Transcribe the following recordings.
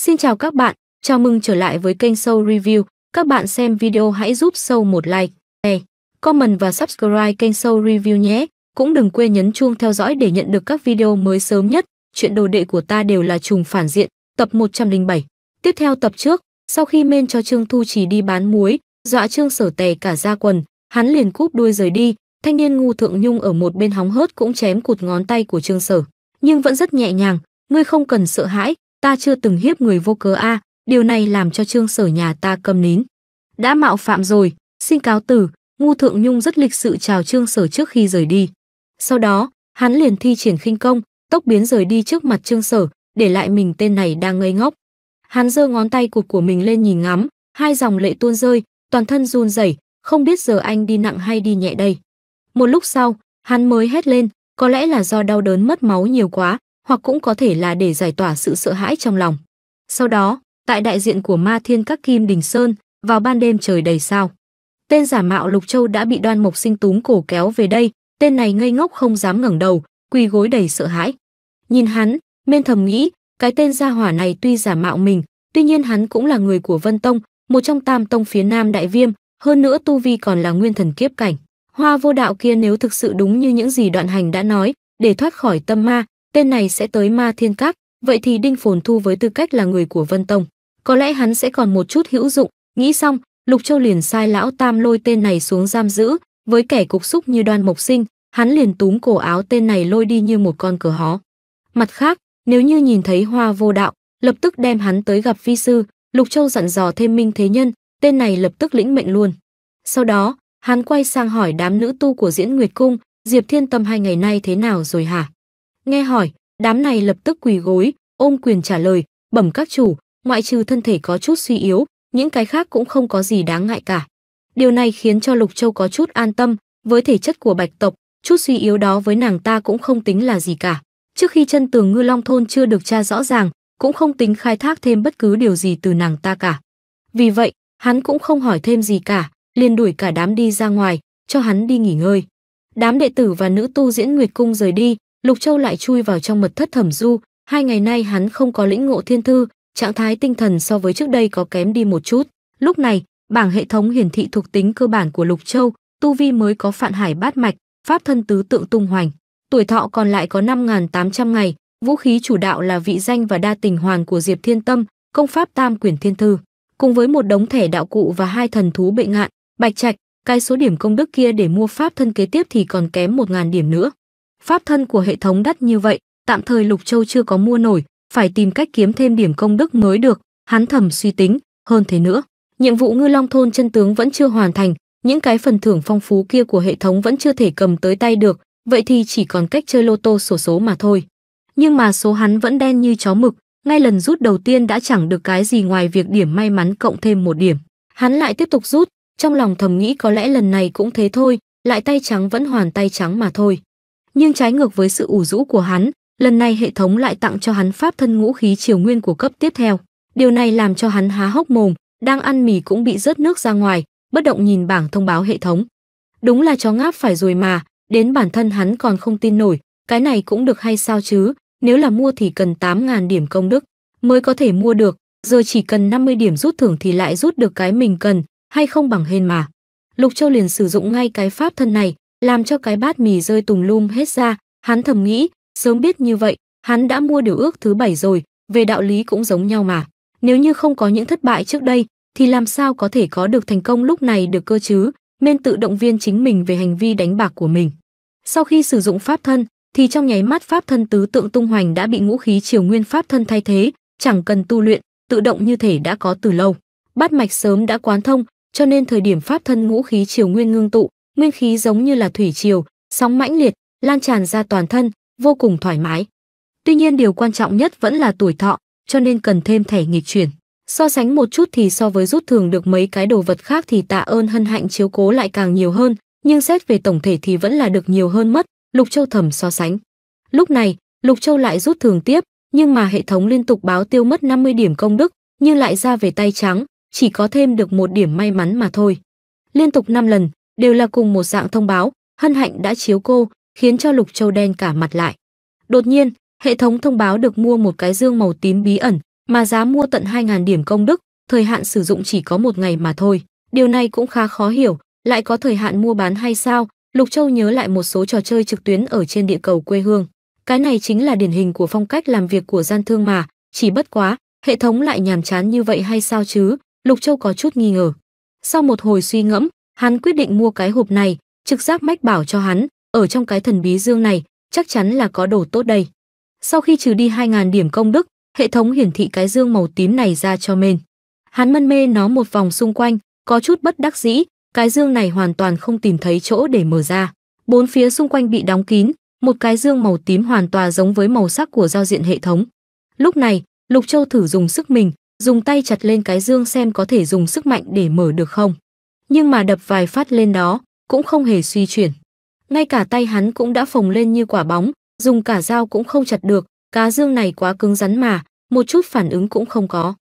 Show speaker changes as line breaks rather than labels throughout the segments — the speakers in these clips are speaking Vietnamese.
Xin chào các bạn, chào mừng trở lại với kênh Show Review. Các bạn xem video hãy giúp Show một like, hey, comment và subscribe kênh Show Review nhé. Cũng đừng quên nhấn chuông theo dõi để nhận được các video mới sớm nhất. Chuyện đồ đệ của ta đều là trùng phản diện, tập 107. Tiếp theo tập trước, sau khi men cho Trương Thu chỉ đi bán muối, dọa Trương sở tè cả ra quần, hắn liền cúp đuôi rời đi. Thanh niên ngu thượng nhung ở một bên hóng hớt cũng chém cụt ngón tay của Trương sở, nhưng vẫn rất nhẹ nhàng. Ngươi không cần sợ hãi, ta chưa từng hiếp người vô cớ a, điều này làm cho trương sở nhà ta câm nín. Đã mạo phạm rồi, xin cáo từ, ngu thượng nhung rất lịch sự chào trương sở trước khi rời đi. Sau đó, hắn liền thi triển khinh công, tốc biến rời đi trước mặt trương sở, để lại mình tên này đang ngây ngốc. Hắn giơ ngón tay cụt của mình lên nhìn ngắm, hai dòng lệ tuôn rơi, toàn thân run rẩy, không biết giờ anh đi nặng hay đi nhẹ đây. Một lúc sau, hắn mới hét lên, có lẽ là do đau đớn mất máu nhiều quá, hoặc cũng có thể là để giải tỏa sự sợ hãi trong lòng. Sau đó, tại đại diện của ma thiên các Kim Đình Sơn, vào ban đêm trời đầy sao. Tên giả mạo Lục Châu đã bị đoan mộc sinh túm cổ kéo về đây, tên này ngây ngốc không dám ngẩng đầu, quỳ gối đầy sợ hãi. Nhìn hắn, Miên thầm nghĩ, cái tên gia hỏa này tuy giả mạo mình, tuy nhiên hắn cũng là người của Vân Tông, một trong tam tông phía Nam Đại Viêm, hơn nữa tu vi còn là nguyên thần kiếp cảnh. Hoa vô đạo kia nếu thực sự đúng như những gì đoạn hành đã nói, để thoát khỏi tâm ma, tên này sẽ tới ma thiên các, vậy thì Đinh Phồn Thu với tư cách là người của Vân Tông, có lẽ hắn sẽ còn một chút hữu dụng, nghĩ xong, Lục Châu liền sai lão Tam lôi tên này xuống giam giữ, với kẻ cục xúc như Đoan Mộc Sinh, hắn liền túm cổ áo tên này lôi đi như một con cờ hó. Mặt khác, nếu như nhìn thấy Hoa Vô Đạo, lập tức đem hắn tới gặp phi sư, Lục Châu dặn dò thêm Minh Thế Nhân, tên này lập tức lĩnh mệnh luôn. Sau đó, hắn quay sang hỏi đám nữ tu của Diễn Nguyệt cung, Diệp Thiên Tâm hai ngày nay thế nào rồi hả? Nghe hỏi, đám này lập tức quỳ gối, ôm quyền trả lời, bẩm các chủ, ngoại trừ thân thể có chút suy yếu, những cái khác cũng không có gì đáng ngại cả. Điều này khiến cho Lục Châu có chút an tâm, với thể chất của Bạch tộc, chút suy yếu đó với nàng ta cũng không tính là gì cả. Trước khi chân tường Ngư Long thôn chưa được tra rõ ràng, cũng không tính khai thác thêm bất cứ điều gì từ nàng ta cả. Vì vậy, hắn cũng không hỏi thêm gì cả, liền đuổi cả đám đi ra ngoài, cho hắn đi nghỉ ngơi. Đám đệ tử và nữ tu diễn Nguyệt cung rời đi, Lục Châu lại chui vào trong mật thất thẩm du, hai ngày nay hắn không có lĩnh ngộ thiên thư, trạng thái tinh thần so với trước đây có kém đi một chút. Lúc này, bảng hệ thống hiển thị thuộc tính cơ bản của Lục Châu, tu vi mới có Phạn Hải Bát Mạch, pháp thân tứ tượng tung hoành, tuổi thọ còn lại có 5800 ngày, vũ khí chủ đạo là vị danh và đa tình hoàn của Diệp Thiên Tâm, công pháp Tam Quyển Thiên Thư, cùng với một đống thẻ đạo cụ và hai thần thú bệ ngạn, Bạch Trạch, cái số điểm công đức kia để mua pháp thân kế tiếp thì còn kém 1000 điểm nữa pháp thân của hệ thống đắt như vậy, tạm thời Lục Châu chưa có mua nổi, phải tìm cách kiếm thêm điểm công đức mới được, hắn thầm suy tính, hơn thế nữa, nhiệm vụ Ngư Long thôn chân tướng vẫn chưa hoàn thành, những cái phần thưởng phong phú kia của hệ thống vẫn chưa thể cầm tới tay được, vậy thì chỉ còn cách chơi lô tô sổ số mà thôi. Nhưng mà số hắn vẫn đen như chó mực, ngay lần rút đầu tiên đã chẳng được cái gì ngoài việc điểm may mắn cộng thêm một điểm. Hắn lại tiếp tục rút, trong lòng thầm nghĩ có lẽ lần này cũng thế thôi, lại tay trắng vẫn hoàn tay trắng mà thôi nhưng trái ngược với sự ủ rũ của hắn, lần này hệ thống lại tặng cho hắn pháp thân ngũ khí triều nguyên của cấp tiếp theo. Điều này làm cho hắn há hốc mồm, đang ăn mì cũng bị rớt nước ra ngoài, bất động nhìn bảng thông báo hệ thống. Đúng là chó ngáp phải rồi mà, đến bản thân hắn còn không tin nổi, cái này cũng được hay sao chứ, nếu là mua thì cần 8.000 điểm công đức mới có thể mua được, giờ chỉ cần 50 điểm rút thưởng thì lại rút được cái mình cần, hay không bằng hên mà. Lục Châu liền sử dụng ngay cái pháp thân này, làm cho cái bát mì rơi tùng lum hết ra, hắn thầm nghĩ, sớm biết như vậy, hắn đã mua điều ước thứ bảy rồi, về đạo lý cũng giống nhau mà. Nếu như không có những thất bại trước đây, thì làm sao có thể có được thành công lúc này được cơ chứ, nên tự động viên chính mình về hành vi đánh bạc của mình. Sau khi sử dụng pháp thân, thì trong nháy mắt pháp thân tứ tượng tung hoành đã bị ngũ khí triều nguyên pháp thân thay thế, chẳng cần tu luyện, tự động như thể đã có từ lâu. Bát mạch sớm đã quán thông, cho nên thời điểm pháp thân ngũ khí triều nguyên ngưng tụ, nguyên khí giống như là thủy triều, sóng mãnh liệt, lan tràn ra toàn thân, vô cùng thoải mái. Tuy nhiên điều quan trọng nhất vẫn là tuổi thọ, cho nên cần thêm thẻ nghịch chuyển. So sánh một chút thì so với rút thường được mấy cái đồ vật khác thì tạ ơn hân hạnh chiếu cố lại càng nhiều hơn, nhưng xét về tổng thể thì vẫn là được nhiều hơn mất, Lục Châu thầm so sánh. Lúc này, Lục Châu lại rút thường tiếp, nhưng mà hệ thống liên tục báo tiêu mất 50 điểm công đức, nhưng lại ra về tay trắng, chỉ có thêm được một điểm may mắn mà thôi. Liên tục 5 lần, đều là cùng một dạng thông báo, hân hạnh đã chiếu cô, khiến cho Lục Châu đen cả mặt lại. Đột nhiên, hệ thống thông báo được mua một cái dương màu tím bí ẩn, mà giá mua tận 2000 điểm công đức, thời hạn sử dụng chỉ có một ngày mà thôi. Điều này cũng khá khó hiểu, lại có thời hạn mua bán hay sao? Lục Châu nhớ lại một số trò chơi trực tuyến ở trên địa cầu quê hương. Cái này chính là điển hình của phong cách làm việc của gian thương mà, chỉ bất quá, hệ thống lại nhàm chán như vậy hay sao chứ? Lục Châu có chút nghi ngờ. Sau một hồi suy ngẫm, Hắn quyết định mua cái hộp này, trực giác mách bảo cho hắn, ở trong cái thần bí dương này, chắc chắn là có đồ tốt đây. Sau khi trừ đi 2.000 điểm công đức, hệ thống hiển thị cái dương màu tím này ra cho mình. Hắn mân mê nó một vòng xung quanh, có chút bất đắc dĩ, cái dương này hoàn toàn không tìm thấy chỗ để mở ra. Bốn phía xung quanh bị đóng kín, một cái dương màu tím hoàn toàn giống với màu sắc của giao diện hệ thống. Lúc này, Lục Châu thử dùng sức mình, dùng tay chặt lên cái dương xem có thể dùng sức mạnh để mở được không nhưng mà đập vài phát lên đó cũng không hề suy chuyển. Ngay cả tay hắn cũng đã phồng lên như quả bóng, dùng cả dao cũng không chặt được, cá dương này quá cứng rắn mà, một chút phản ứng cũng không có.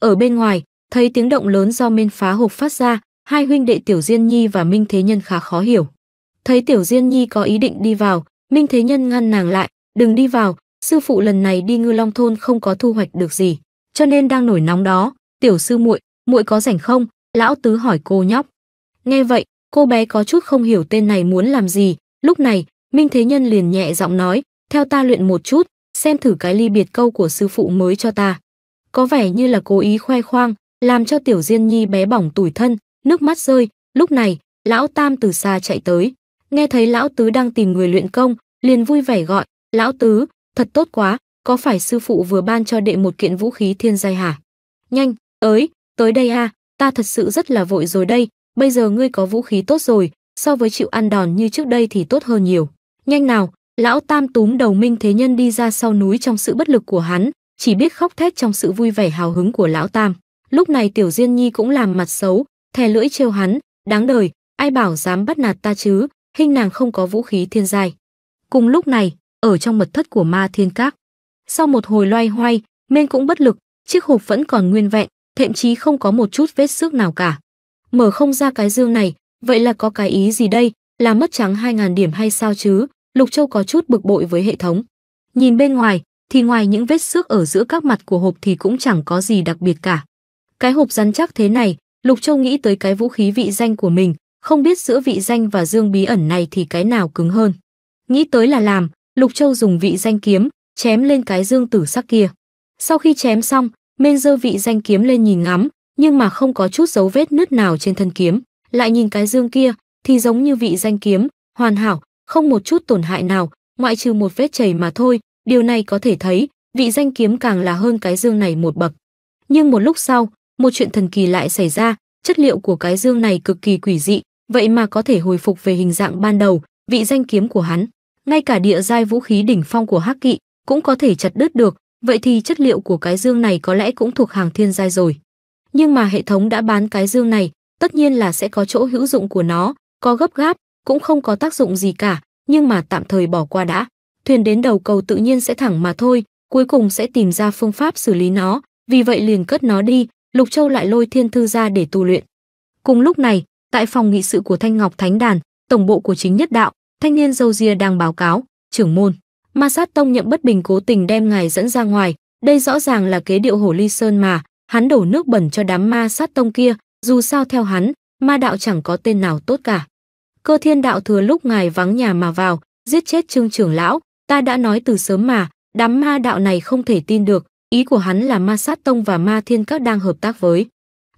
Ở bên ngoài, thấy tiếng động lớn do bên phá hộp phát ra, hai huynh đệ Tiểu Diên Nhi và Minh Thế Nhân khá khó hiểu. Thấy Tiểu Diên Nhi có ý định đi vào, Minh Thế Nhân ngăn nàng lại, đừng đi vào, sư phụ lần này đi ngư long thôn không có thu hoạch được gì, cho nên đang nổi nóng đó, tiểu sư muội, muội có rảnh không, Lão Tứ hỏi cô nhóc. Nghe vậy, cô bé có chút không hiểu tên này muốn làm gì. Lúc này, Minh Thế Nhân liền nhẹ giọng nói, theo ta luyện một chút, xem thử cái ly biệt câu của sư phụ mới cho ta. Có vẻ như là cố ý khoe khoang, làm cho tiểu Diên Nhi bé bỏng tủi thân, nước mắt rơi. Lúc này, lão Tam từ xa chạy tới. Nghe thấy lão Tứ đang tìm người luyện công, liền vui vẻ gọi, lão Tứ, thật tốt quá, có phải sư phụ vừa ban cho đệ một kiện vũ khí thiên giai hả? Nhanh, tới, tới đây a, ta thật sự rất là vội rồi đây, bây giờ ngươi có vũ khí tốt rồi, so với chịu ăn đòn như trước đây thì tốt hơn nhiều. Nhanh nào, lão tam túm đầu Minh Thế Nhân đi ra sau núi trong sự bất lực của hắn, chỉ biết khóc thét trong sự vui vẻ hào hứng của lão tam. Lúc này Tiểu Diên Nhi cũng làm mặt xấu, thè lưỡi trêu hắn, đáng đời, ai bảo dám bắt nạt ta chứ, hình nàng không có vũ khí thiên giai. Cùng lúc này, ở trong mật thất của ma thiên các, sau một hồi loay hoay, Minh cũng bất lực, chiếc hộp vẫn còn nguyên vẹn, thậm chí không có một chút vết xước nào cả. Mở không ra cái dương này, vậy là có cái ý gì đây, là mất trắng 2.000 điểm hay sao chứ? Lục Châu có chút bực bội với hệ thống. Nhìn bên ngoài, thì ngoài những vết xước ở giữa các mặt của hộp thì cũng chẳng có gì đặc biệt cả. Cái hộp rắn chắc thế này, Lục Châu nghĩ tới cái vũ khí vị danh của mình, không biết giữa vị danh và dương bí ẩn này thì cái nào cứng hơn. Nghĩ tới là làm, Lục Châu dùng vị danh kiếm, chém lên cái dương tử sắc kia. Sau khi chém xong, men dơ vị danh kiếm lên nhìn ngắm nhưng mà không có chút dấu vết nứt nào trên thân kiếm lại nhìn cái dương kia thì giống như vị danh kiếm hoàn hảo không một chút tổn hại nào ngoại trừ một vết chảy mà thôi điều này có thể thấy vị danh kiếm càng là hơn cái dương này một bậc nhưng một lúc sau một chuyện thần kỳ lại xảy ra chất liệu của cái dương này cực kỳ quỷ dị vậy mà có thể hồi phục về hình dạng ban đầu vị danh kiếm của hắn ngay cả địa giai vũ khí đỉnh phong của hắc kỵ cũng có thể chặt đứt được Vậy thì chất liệu của cái dương này có lẽ cũng thuộc hàng thiên giai rồi. Nhưng mà hệ thống đã bán cái dương này, tất nhiên là sẽ có chỗ hữu dụng của nó, có gấp gáp, cũng không có tác dụng gì cả, nhưng mà tạm thời bỏ qua đã. Thuyền đến đầu cầu tự nhiên sẽ thẳng mà thôi, cuối cùng sẽ tìm ra phương pháp xử lý nó, vì vậy liền cất nó đi, Lục Châu lại lôi thiên thư ra để tu luyện. Cùng lúc này, tại phòng nghị sự của Thanh Ngọc Thánh Đàn, tổng bộ của chính nhất đạo, thanh niên dâu ria đang báo cáo, trưởng môn. Ma sát tông nhậm bất bình cố tình đem ngài dẫn ra ngoài, đây rõ ràng là kế điệu hổ ly sơn mà, hắn đổ nước bẩn cho đám ma sát tông kia, dù sao theo hắn, ma đạo chẳng có tên nào tốt cả. Cơ thiên đạo thừa lúc ngài vắng nhà mà vào, giết chết trương trưởng lão, ta đã nói từ sớm mà, đám ma đạo này không thể tin được, ý của hắn là ma sát tông và ma thiên các đang hợp tác với.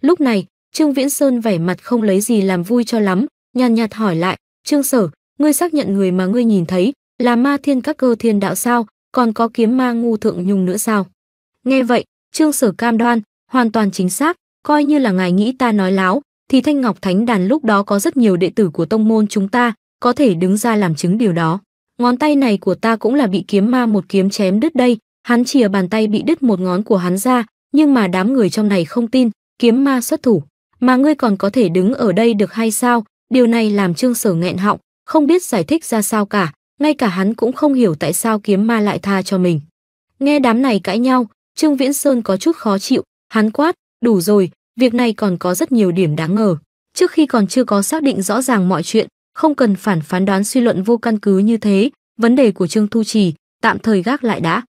Lúc này, Trương Viễn Sơn vẻ mặt không lấy gì làm vui cho lắm, nhàn nhạt hỏi lại, Trương Sở, ngươi xác nhận người mà ngươi nhìn thấy, là ma thiên các cơ thiên đạo sao, còn có kiếm ma ngu thượng nhung nữa sao? Nghe vậy, Trương Sở cam đoan, hoàn toàn chính xác, coi như là ngài nghĩ ta nói láo, thì Thanh Ngọc Thánh Đàn lúc đó có rất nhiều đệ tử của tông môn chúng ta, có thể đứng ra làm chứng điều đó. Ngón tay này của ta cũng là bị kiếm ma một kiếm chém đứt đây, hắn chìa bàn tay bị đứt một ngón của hắn ra, nhưng mà đám người trong này không tin, kiếm ma xuất thủ, mà ngươi còn có thể đứng ở đây được hay sao? Điều này làm Trương Sở nghẹn họng, không biết giải thích ra sao cả, ngay cả hắn cũng không hiểu tại sao kiếm ma lại tha cho mình. Nghe đám này cãi nhau, Trương Viễn Sơn có chút khó chịu, hắn quát, đủ rồi, việc này còn có rất nhiều điểm đáng ngờ. Trước khi còn chưa có xác định rõ ràng mọi chuyện, không cần phản phán đoán suy luận vô căn cứ như thế, vấn đề của Trương Thu Trì tạm thời gác lại đã.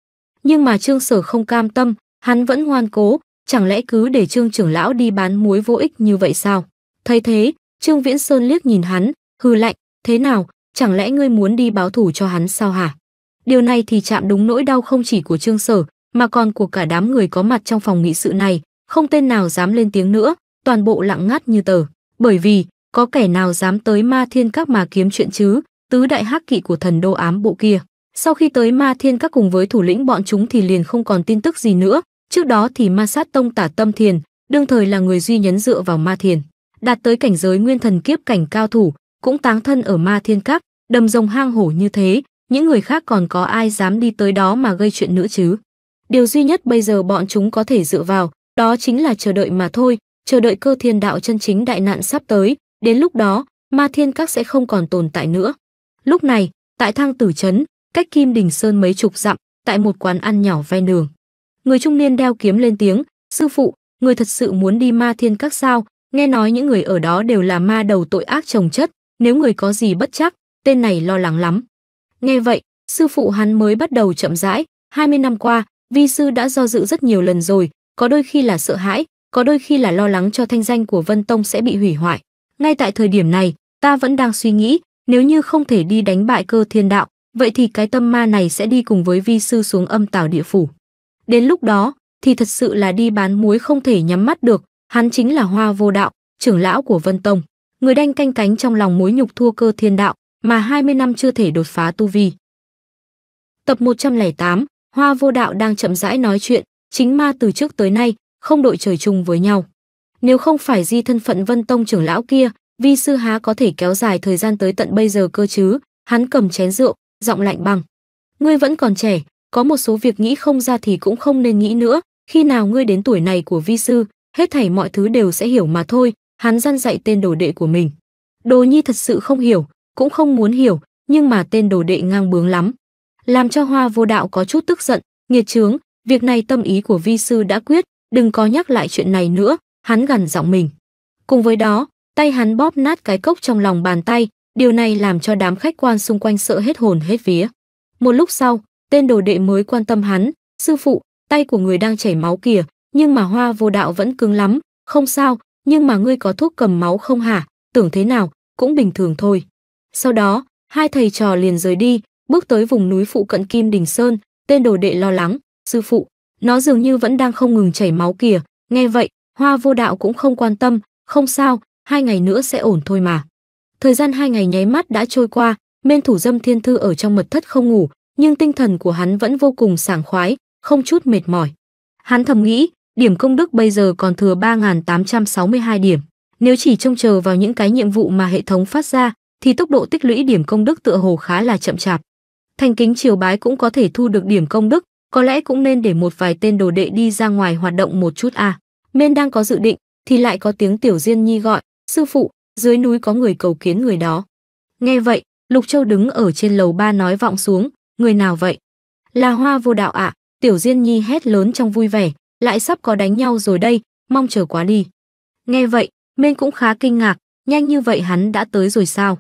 Nhưng mà Trương Sở không cam tâm, hắn vẫn ngoan cố, chẳng lẽ cứ để Trương trưởng lão đi bán muối vô ích như vậy sao? Thấy thế, Trương Viễn Sơn liếc nhìn hắn, hừ lạnh, thế nào, chẳng lẽ ngươi muốn đi báo thủ cho hắn sao hả? Điều này thì chạm đúng nỗi đau không chỉ của Trương Sở, mà còn của cả đám người có mặt trong phòng nghị sự này, không tên nào dám lên tiếng nữa, toàn bộ lặng ngắt như tờ, bởi vì có kẻ nào dám tới Ma Thiên Các mà kiếm chuyện chứ, tứ đại hắc kỵ của thần đô ám bộ kia. Sau khi tới Ma Thiên Các cùng với thủ lĩnh bọn chúng thì liền không còn tin tức gì nữa, trước đó thì Ma Sát Tông Tả Tâm Thiền, đương thời là người duy nhấn dựa vào Ma Thiền, đạt tới cảnh giới nguyên thần kiếp cảnh cao thủ, cũng táng thân ở ma thiên các, đầm rồng hang hổ như thế, những người khác còn có ai dám đi tới đó mà gây chuyện nữa chứ? Điều duy nhất bây giờ bọn chúng có thể dựa vào, đó chính là chờ đợi mà thôi, chờ đợi cơ thiên đạo chân chính đại nạn sắp tới, đến lúc đó, ma thiên các sẽ không còn tồn tại nữa. Lúc này, tại thang tử trấn, cách Kim Đình Sơn mấy chục dặm, tại một quán ăn nhỏ ven đường. Người trung niên đeo kiếm lên tiếng, sư phụ, người thật sự muốn đi ma thiên các sao, nghe nói những người ở đó đều là ma đầu tội ác trồng chất, nếu người có gì bất chắc, tên này lo lắng lắm. Nghe vậy, sư phụ hắn mới bắt đầu chậm rãi, 20 năm qua, vi sư đã do dự rất nhiều lần rồi, có đôi khi là sợ hãi, có đôi khi là lo lắng cho thanh danh của Vân Tông sẽ bị hủy hoại. Ngay tại thời điểm này, ta vẫn đang suy nghĩ, nếu như không thể đi đánh bại cơ thiên đạo, vậy thì cái tâm ma này sẽ đi cùng với vi sư xuống âm tảo địa phủ. Đến lúc đó, thì thật sự là đi bán muối không thể nhắm mắt được, hắn chính là hoa vô đạo, trưởng lão của Vân Tông người đanh canh cánh trong lòng mối nhục thua cơ thiên đạo, mà 20 năm chưa thể đột phá tu vi. Tập 108, Hoa Vô Đạo đang chậm rãi nói chuyện, chính ma từ trước tới nay, không đội trời chung với nhau. Nếu không phải di thân phận Vân Tông trưởng lão kia, vi sư há có thể kéo dài thời gian tới tận bây giờ cơ chứ, hắn cầm chén rượu, giọng lạnh băng. Ngươi vẫn còn trẻ, có một số việc nghĩ không ra thì cũng không nên nghĩ nữa, khi nào ngươi đến tuổi này của vi sư, hết thảy mọi thứ đều sẽ hiểu mà thôi, hắn dân dạy tên đồ đệ của mình. Đồ Nhi thật sự không hiểu, cũng không muốn hiểu, nhưng mà tên đồ đệ ngang bướng lắm. Làm cho Hoa Vô Đạo có chút tức giận, nghiệt trướng việc này tâm ý của vi sư đã quyết, đừng có nhắc lại chuyện này nữa, hắn gằn giọng mình. Cùng với đó, tay hắn bóp nát cái cốc trong lòng bàn tay, điều này làm cho đám khách quan xung quanh sợ hết hồn hết vía. Một lúc sau, tên đồ đệ mới quan tâm hắn, sư phụ, tay của người đang chảy máu kìa, nhưng mà hoa vô đạo vẫn cứng lắm, không sao, nhưng mà ngươi có thuốc cầm máu không hả? Tưởng thế nào, cũng bình thường thôi. Sau đó, hai thầy trò liền rời đi, bước tới vùng núi phụ cận Kim Đình Sơn, tên đồ đệ lo lắng, sư phụ, nó dường như vẫn đang không ngừng chảy máu kìa, nghe vậy, hoa vô đạo cũng không quan tâm, không sao, hai ngày nữa sẽ ổn thôi mà. Thời gian hai ngày nháy mắt đã trôi qua, Mên thủ dâm thiên thư ở trong mật thất không ngủ, nhưng tinh thần của hắn vẫn vô cùng sảng khoái, không chút mệt mỏi. Hắn thầm nghĩ, Điểm công đức bây giờ còn thừa 3.862 điểm. Nếu chỉ trông chờ vào những cái nhiệm vụ mà hệ thống phát ra, thì tốc độ tích lũy điểm công đức tựa hồ khá là chậm chạp. Thành kính triều bái cũng có thể thu được điểm công đức, có lẽ cũng nên để một vài tên đồ đệ đi ra ngoài hoạt động một chút À. Miên đang có dự định, thì lại có tiếng Tiểu Diên Nhi gọi, sư phụ, dưới núi có người cầu kiến người đó. Nghe vậy, Lục Châu đứng ở trên lầu ba nói vọng xuống, người nào vậy? Là hoa vô đạo ạ, à, Tiểu Diên Nhi hét lớn trong vui vẻ, lại sắp có đánh nhau rồi đây, mong chờ quá đi. Nghe vậy, Mên cũng khá kinh ngạc, nhanh như vậy hắn đã tới rồi sao?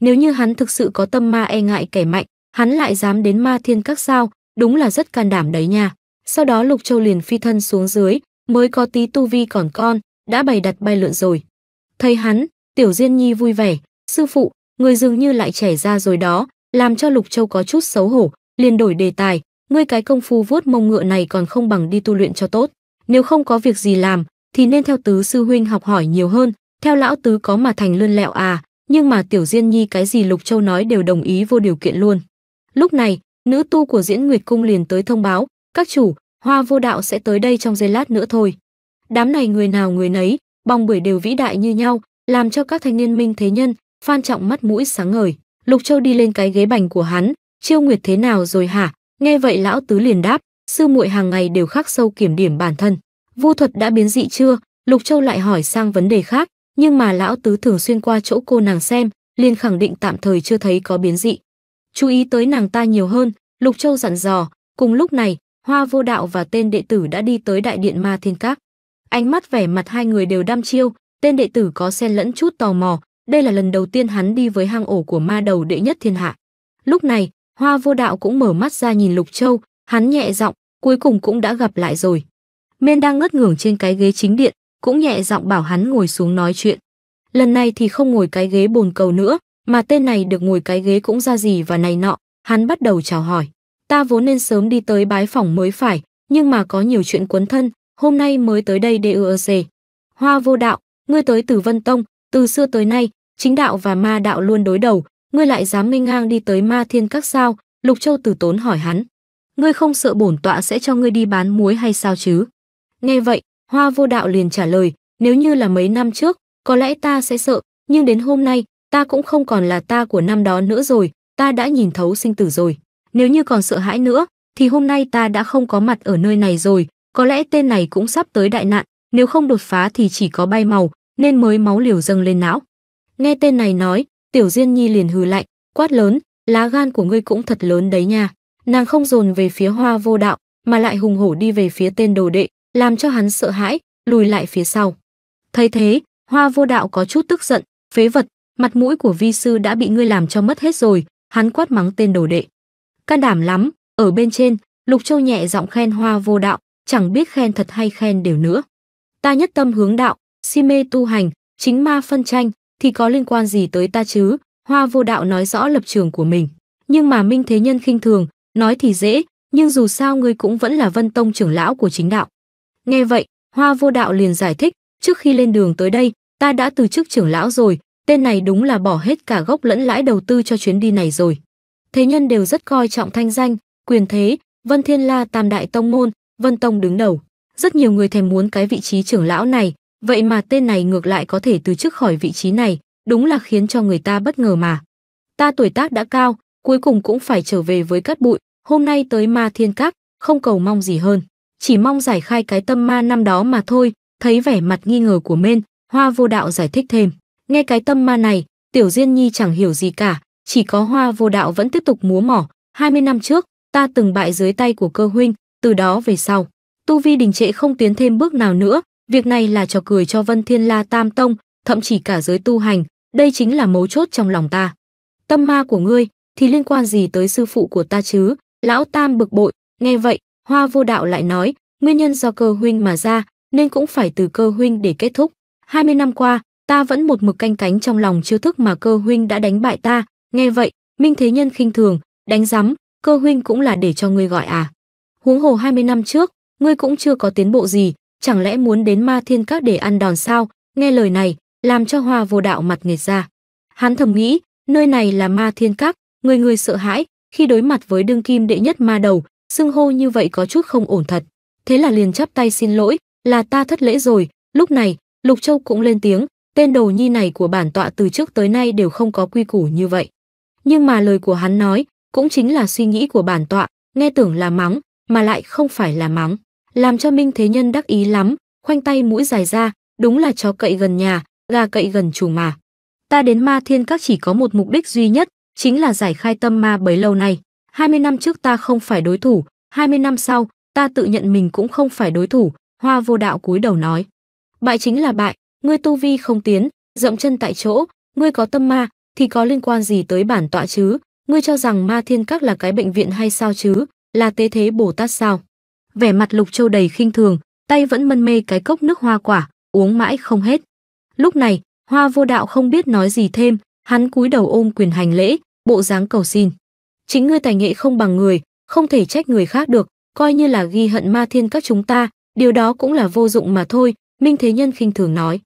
Nếu như hắn thực sự có tâm ma e ngại kẻ mạnh, hắn lại dám đến ma thiên các sao, đúng là rất can đảm đấy nha. Sau đó Lục Châu liền phi thân xuống dưới, mới có tí tu vi còn con, đã bày đặt bay lượn rồi. Thấy hắn, Tiểu Diên Nhi vui vẻ, sư phụ, người dường như lại trẻ ra rồi đó, làm cho Lục Châu có chút xấu hổ, liền đổi đề tài, ngươi cái công phu vuốt mông ngựa này còn không bằng đi tu luyện cho tốt. Nếu không có việc gì làm, thì nên theo tứ sư huynh học hỏi nhiều hơn, theo lão tứ có mà thành lươn lẹo à, nhưng mà tiểu diên nhi cái gì Lục Châu nói đều đồng ý vô điều kiện luôn. Lúc này, nữ tu của Diễn Nguyệt cung liền tới thông báo, các chủ, Hoa Vô Đạo sẽ tới đây trong giây lát nữa thôi. Đám này người nào người nấy, bong bưởi đều vĩ đại như nhau, làm cho các thanh niên minh thế nhân, Phan Trọng mắt mũi sáng ngời. Lục Châu đi lên cái ghế bành của hắn, Chiêu Nguyệt thế nào rồi hả? Nghe vậy lão tứ liền đáp, sư muội hàng ngày đều khắc sâu kiểm điểm bản thân. Vu thuật đã biến dị chưa? Lục Châu lại hỏi sang vấn đề khác, nhưng mà lão tứ thường xuyên qua chỗ cô nàng xem, liền khẳng định tạm thời chưa thấy có biến dị. Chú ý tới nàng ta nhiều hơn, Lục Châu dặn dò, cùng lúc này, Hoa Vô Đạo và tên đệ tử đã đi tới đại điện Ma Thiên Các. Ánh mắt vẻ mặt hai người đều đăm chiêu, tên đệ tử có xen lẫn chút tò mò, đây là lần đầu tiên hắn đi với hang ổ của ma đầu đệ nhất thiên hạ. Lúc này, Hoa vô đạo cũng mở mắt ra nhìn Lục Châu, hắn nhẹ giọng, cuối cùng cũng đã gặp lại rồi. Miên đang ngất ngưởng trên cái ghế chính điện, cũng nhẹ giọng bảo hắn ngồi xuống nói chuyện. Lần này thì không ngồi cái ghế bồn cầu nữa, mà tên này được ngồi cái ghế cũng ra gì và này nọ, hắn bắt đầu chào hỏi. Ta vốn nên sớm đi tới bái phòng mới phải, nhưng mà có nhiều chuyện quấn thân, hôm nay mới tới đây DEC. Hoa vô đạo, ngươi tới từ Vân Tông, từ xưa tới nay, chính đạo và ma đạo luôn đối đầu, ngươi lại dám minh ngang đi tới ma thiên các sao lục châu tử tốn hỏi hắn ngươi không sợ bổn tọa sẽ cho ngươi đi bán muối hay sao chứ nghe vậy hoa vô đạo liền trả lời nếu như là mấy năm trước có lẽ ta sẽ sợ nhưng đến hôm nay ta cũng không còn là ta của năm đó nữa rồi ta đã nhìn thấu sinh tử rồi nếu như còn sợ hãi nữa thì hôm nay ta đã không có mặt ở nơi này rồi có lẽ tên này cũng sắp tới đại nạn nếu không đột phá thì chỉ có bay màu nên mới máu liều dâng lên não nghe tên này nói Tiểu Diên Nhi liền hừ lạnh, quát lớn, lá gan của ngươi cũng thật lớn đấy nha. Nàng không dồn về phía Hoa Vô Đạo, mà lại hùng hổ đi về phía tên đồ đệ, làm cho hắn sợ hãi, lùi lại phía sau. Thấy thế, Hoa Vô Đạo có chút tức giận, phế vật, mặt mũi của vi sư đã bị ngươi làm cho mất hết rồi, hắn quát mắng tên đồ đệ. Can đảm lắm, ở bên trên, Lục Châu nhẹ giọng khen Hoa Vô Đạo, chẳng biết khen thật hay khen đều nữa. Ta nhất tâm hướng đạo, si mê tu hành, chính ma phân tranh, thì có liên quan gì tới ta chứ? Hoa Vô Đạo nói rõ lập trường của mình, nhưng mà Minh Thế Nhân khinh thường, nói thì dễ, nhưng dù sao ngươi cũng vẫn là Vân Tông trưởng lão của chính đạo. Nghe vậy, Hoa Vô Đạo liền giải thích, trước khi lên đường tới đây, ta đã từ chức trưởng lão rồi, tên này đúng là bỏ hết cả gốc lẫn lãi đầu tư cho chuyến đi này rồi. Thế nhân đều rất coi trọng thanh danh, quyền thế, Vân Thiên La Tam Đại Tông Môn, Vân Tông đứng đầu. Rất nhiều người thèm muốn cái vị trí trưởng lão này, Vậy mà tên này ngược lại có thể từ chức khỏi vị trí này, đúng là khiến cho người ta bất ngờ mà. Ta tuổi tác đã cao, cuối cùng cũng phải trở về với cát bụi, hôm nay tới ma thiên các, không cầu mong gì hơn. Chỉ mong giải khai cái tâm ma năm đó mà thôi, thấy vẻ mặt nghi ngờ của Mên, Hoa Vô Đạo giải thích thêm. Nghe cái tâm ma này, Tiểu Diên Nhi chẳng hiểu gì cả, chỉ có Hoa Vô Đạo vẫn tiếp tục múa mỏ. 20 năm trước, ta từng bại dưới tay của cơ huynh, từ đó về sau. Tu vi đình trệ không tiến thêm bước nào nữa, Việc này là trò cười cho Vân Thiên La Tam Tông, thậm chí cả giới tu hành, đây chính là mấu chốt trong lòng ta. Tâm ma của ngươi thì liên quan gì tới sư phụ của ta chứ? Lão Tam bực bội, nghe vậy, Hoa Vô Đạo lại nói, nguyên nhân do cơ huynh mà ra, nên cũng phải từ cơ huynh để kết thúc. 20 năm qua, ta vẫn một mực canh cánh trong lòng chiêu thức mà cơ huynh đã đánh bại ta, nghe vậy, Minh Thế Nhân khinh thường, đánh rắm, cơ huynh cũng là để cho ngươi gọi à. Huống hồ 20 năm trước, ngươi cũng chưa có tiến bộ gì, chẳng lẽ muốn đến ma thiên các để ăn đòn sao? Nghe lời này, làm cho hoa vô đạo mặt nghệt ra. Hắn thầm nghĩ, nơi này là ma thiên các, người người sợ hãi, khi đối mặt với đương kim đệ nhất ma đầu, xưng hô như vậy có chút không ổn thật. Thế là liền chắp tay xin lỗi, là ta thất lễ rồi, lúc này, Lục Châu cũng lên tiếng, tên đầu nhi này của bản tọa từ trước tới nay đều không có quy củ như vậy. Nhưng mà lời của hắn nói, cũng chính là suy nghĩ của bản tọa, nghe tưởng là mắng, mà lại không phải là mắng làm cho Minh Thế Nhân đắc ý lắm, khoanh tay mũi dài ra, đúng là chó cậy gần nhà, gà cậy gần chủ mà. Ta đến ma thiên các chỉ có một mục đích duy nhất, chính là giải khai tâm ma bấy lâu nay. 20 năm trước ta không phải đối thủ, 20 năm sau, ta tự nhận mình cũng không phải đối thủ, hoa vô đạo cúi đầu nói. Bại chính là bại, ngươi tu vi không tiến, dậm chân tại chỗ, ngươi có tâm ma, thì có liên quan gì tới bản tọa chứ? Ngươi cho rằng ma thiên các là cái bệnh viện hay sao chứ? Là tế thế Bồ Tát sao? vẻ mặt Lục Châu đầy khinh thường, tay vẫn mân mê cái cốc nước hoa quả, uống mãi không hết. Lúc này, Hoa Vô Đạo không biết nói gì thêm, hắn cúi đầu ôm quyền hành lễ, bộ dáng cầu xin. Chính ngươi tài nghệ không bằng người, không thể trách người khác được, coi như là ghi hận ma thiên các chúng ta, điều đó cũng là vô dụng mà thôi, Minh Thế Nhân khinh thường nói.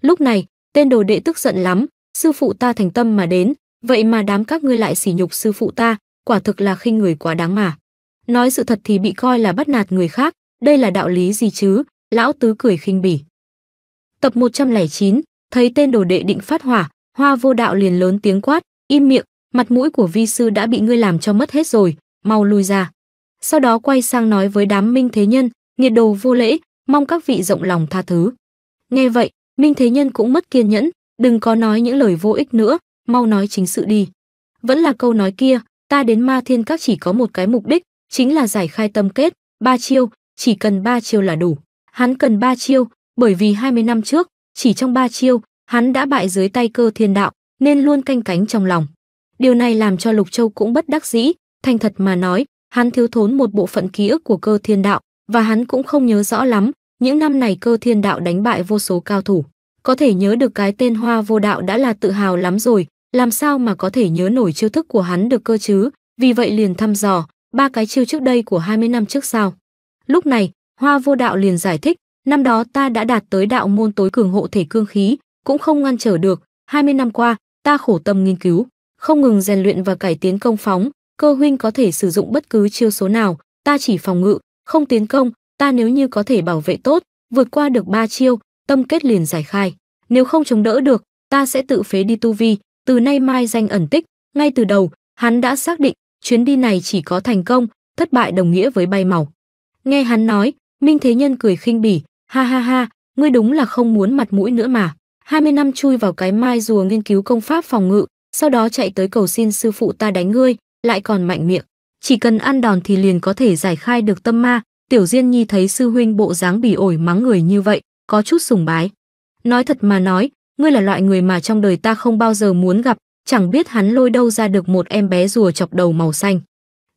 Lúc này, tên đồ đệ tức giận lắm, sư phụ ta thành tâm mà đến, vậy mà đám các ngươi lại sỉ nhục sư phụ ta, quả thực là khinh người quá đáng mà. Nói sự thật thì bị coi là bắt nạt người khác, đây là đạo lý gì chứ? Lão Tứ cười khinh bỉ. Tập 109, thấy tên đồ đệ định phát hỏa, Hoa Vô Đạo liền lớn tiếng quát, im miệng, mặt mũi của vi sư đã bị ngươi làm cho mất hết rồi, mau lui ra. Sau đó quay sang nói với đám Minh Thế Nhân, nghiệt đồ vô lễ, mong các vị rộng lòng tha thứ. Nghe vậy, Minh Thế Nhân cũng mất kiên nhẫn, đừng có nói những lời vô ích nữa, mau nói chính sự đi. Vẫn là câu nói kia, ta đến ma thiên các chỉ có một cái mục đích, chính là giải khai tâm kết, ba chiêu, chỉ cần ba chiêu là đủ. Hắn cần ba chiêu, bởi vì 20 năm trước, chỉ trong ba chiêu, hắn đã bại dưới tay cơ thiên đạo, nên luôn canh cánh trong lòng. Điều này làm cho Lục Châu cũng bất đắc dĩ, thành thật mà nói, hắn thiếu thốn một bộ phận ký ức của cơ thiên đạo, và hắn cũng không nhớ rõ lắm, những năm này cơ thiên đạo đánh bại vô số cao thủ. Có thể nhớ được cái tên hoa vô đạo đã là tự hào lắm rồi, làm sao mà có thể nhớ nổi chiêu thức của hắn được cơ chứ, vì vậy liền thăm dò, ba cái chiêu trước đây của 20 năm trước sao? Lúc này, Hoa Vô Đạo liền giải thích, năm đó ta đã đạt tới đạo môn tối cường hộ thể cương khí, cũng không ngăn trở được, 20 năm qua, ta khổ tâm nghiên cứu, không ngừng rèn luyện và cải tiến công phóng, cơ huynh có thể sử dụng bất cứ chiêu số nào, ta chỉ phòng ngự, không tiến công, ta nếu như có thể bảo vệ tốt, vượt qua được ba chiêu, tâm kết liền giải khai, nếu không chống đỡ được, ta sẽ tự phế đi tu vi, từ nay mai danh ẩn tích, ngay từ đầu, hắn đã xác định chuyến đi này chỉ có thành công, thất bại đồng nghĩa với bay màu. Nghe hắn nói, Minh Thế Nhân cười khinh bỉ, ha ha ha, ngươi đúng là không muốn mặt mũi nữa mà. 20 năm chui vào cái mai rùa nghiên cứu công pháp phòng ngự, sau đó chạy tới cầu xin sư phụ ta đánh ngươi, lại còn mạnh miệng. Chỉ cần ăn đòn thì liền có thể giải khai được tâm ma, tiểu diên nhi thấy sư huynh bộ dáng bỉ ổi mắng người như vậy, có chút sùng bái. Nói thật mà nói, ngươi là loại người mà trong đời ta không bao giờ muốn gặp, chẳng biết hắn lôi đâu ra được một em bé rùa chọc đầu màu xanh.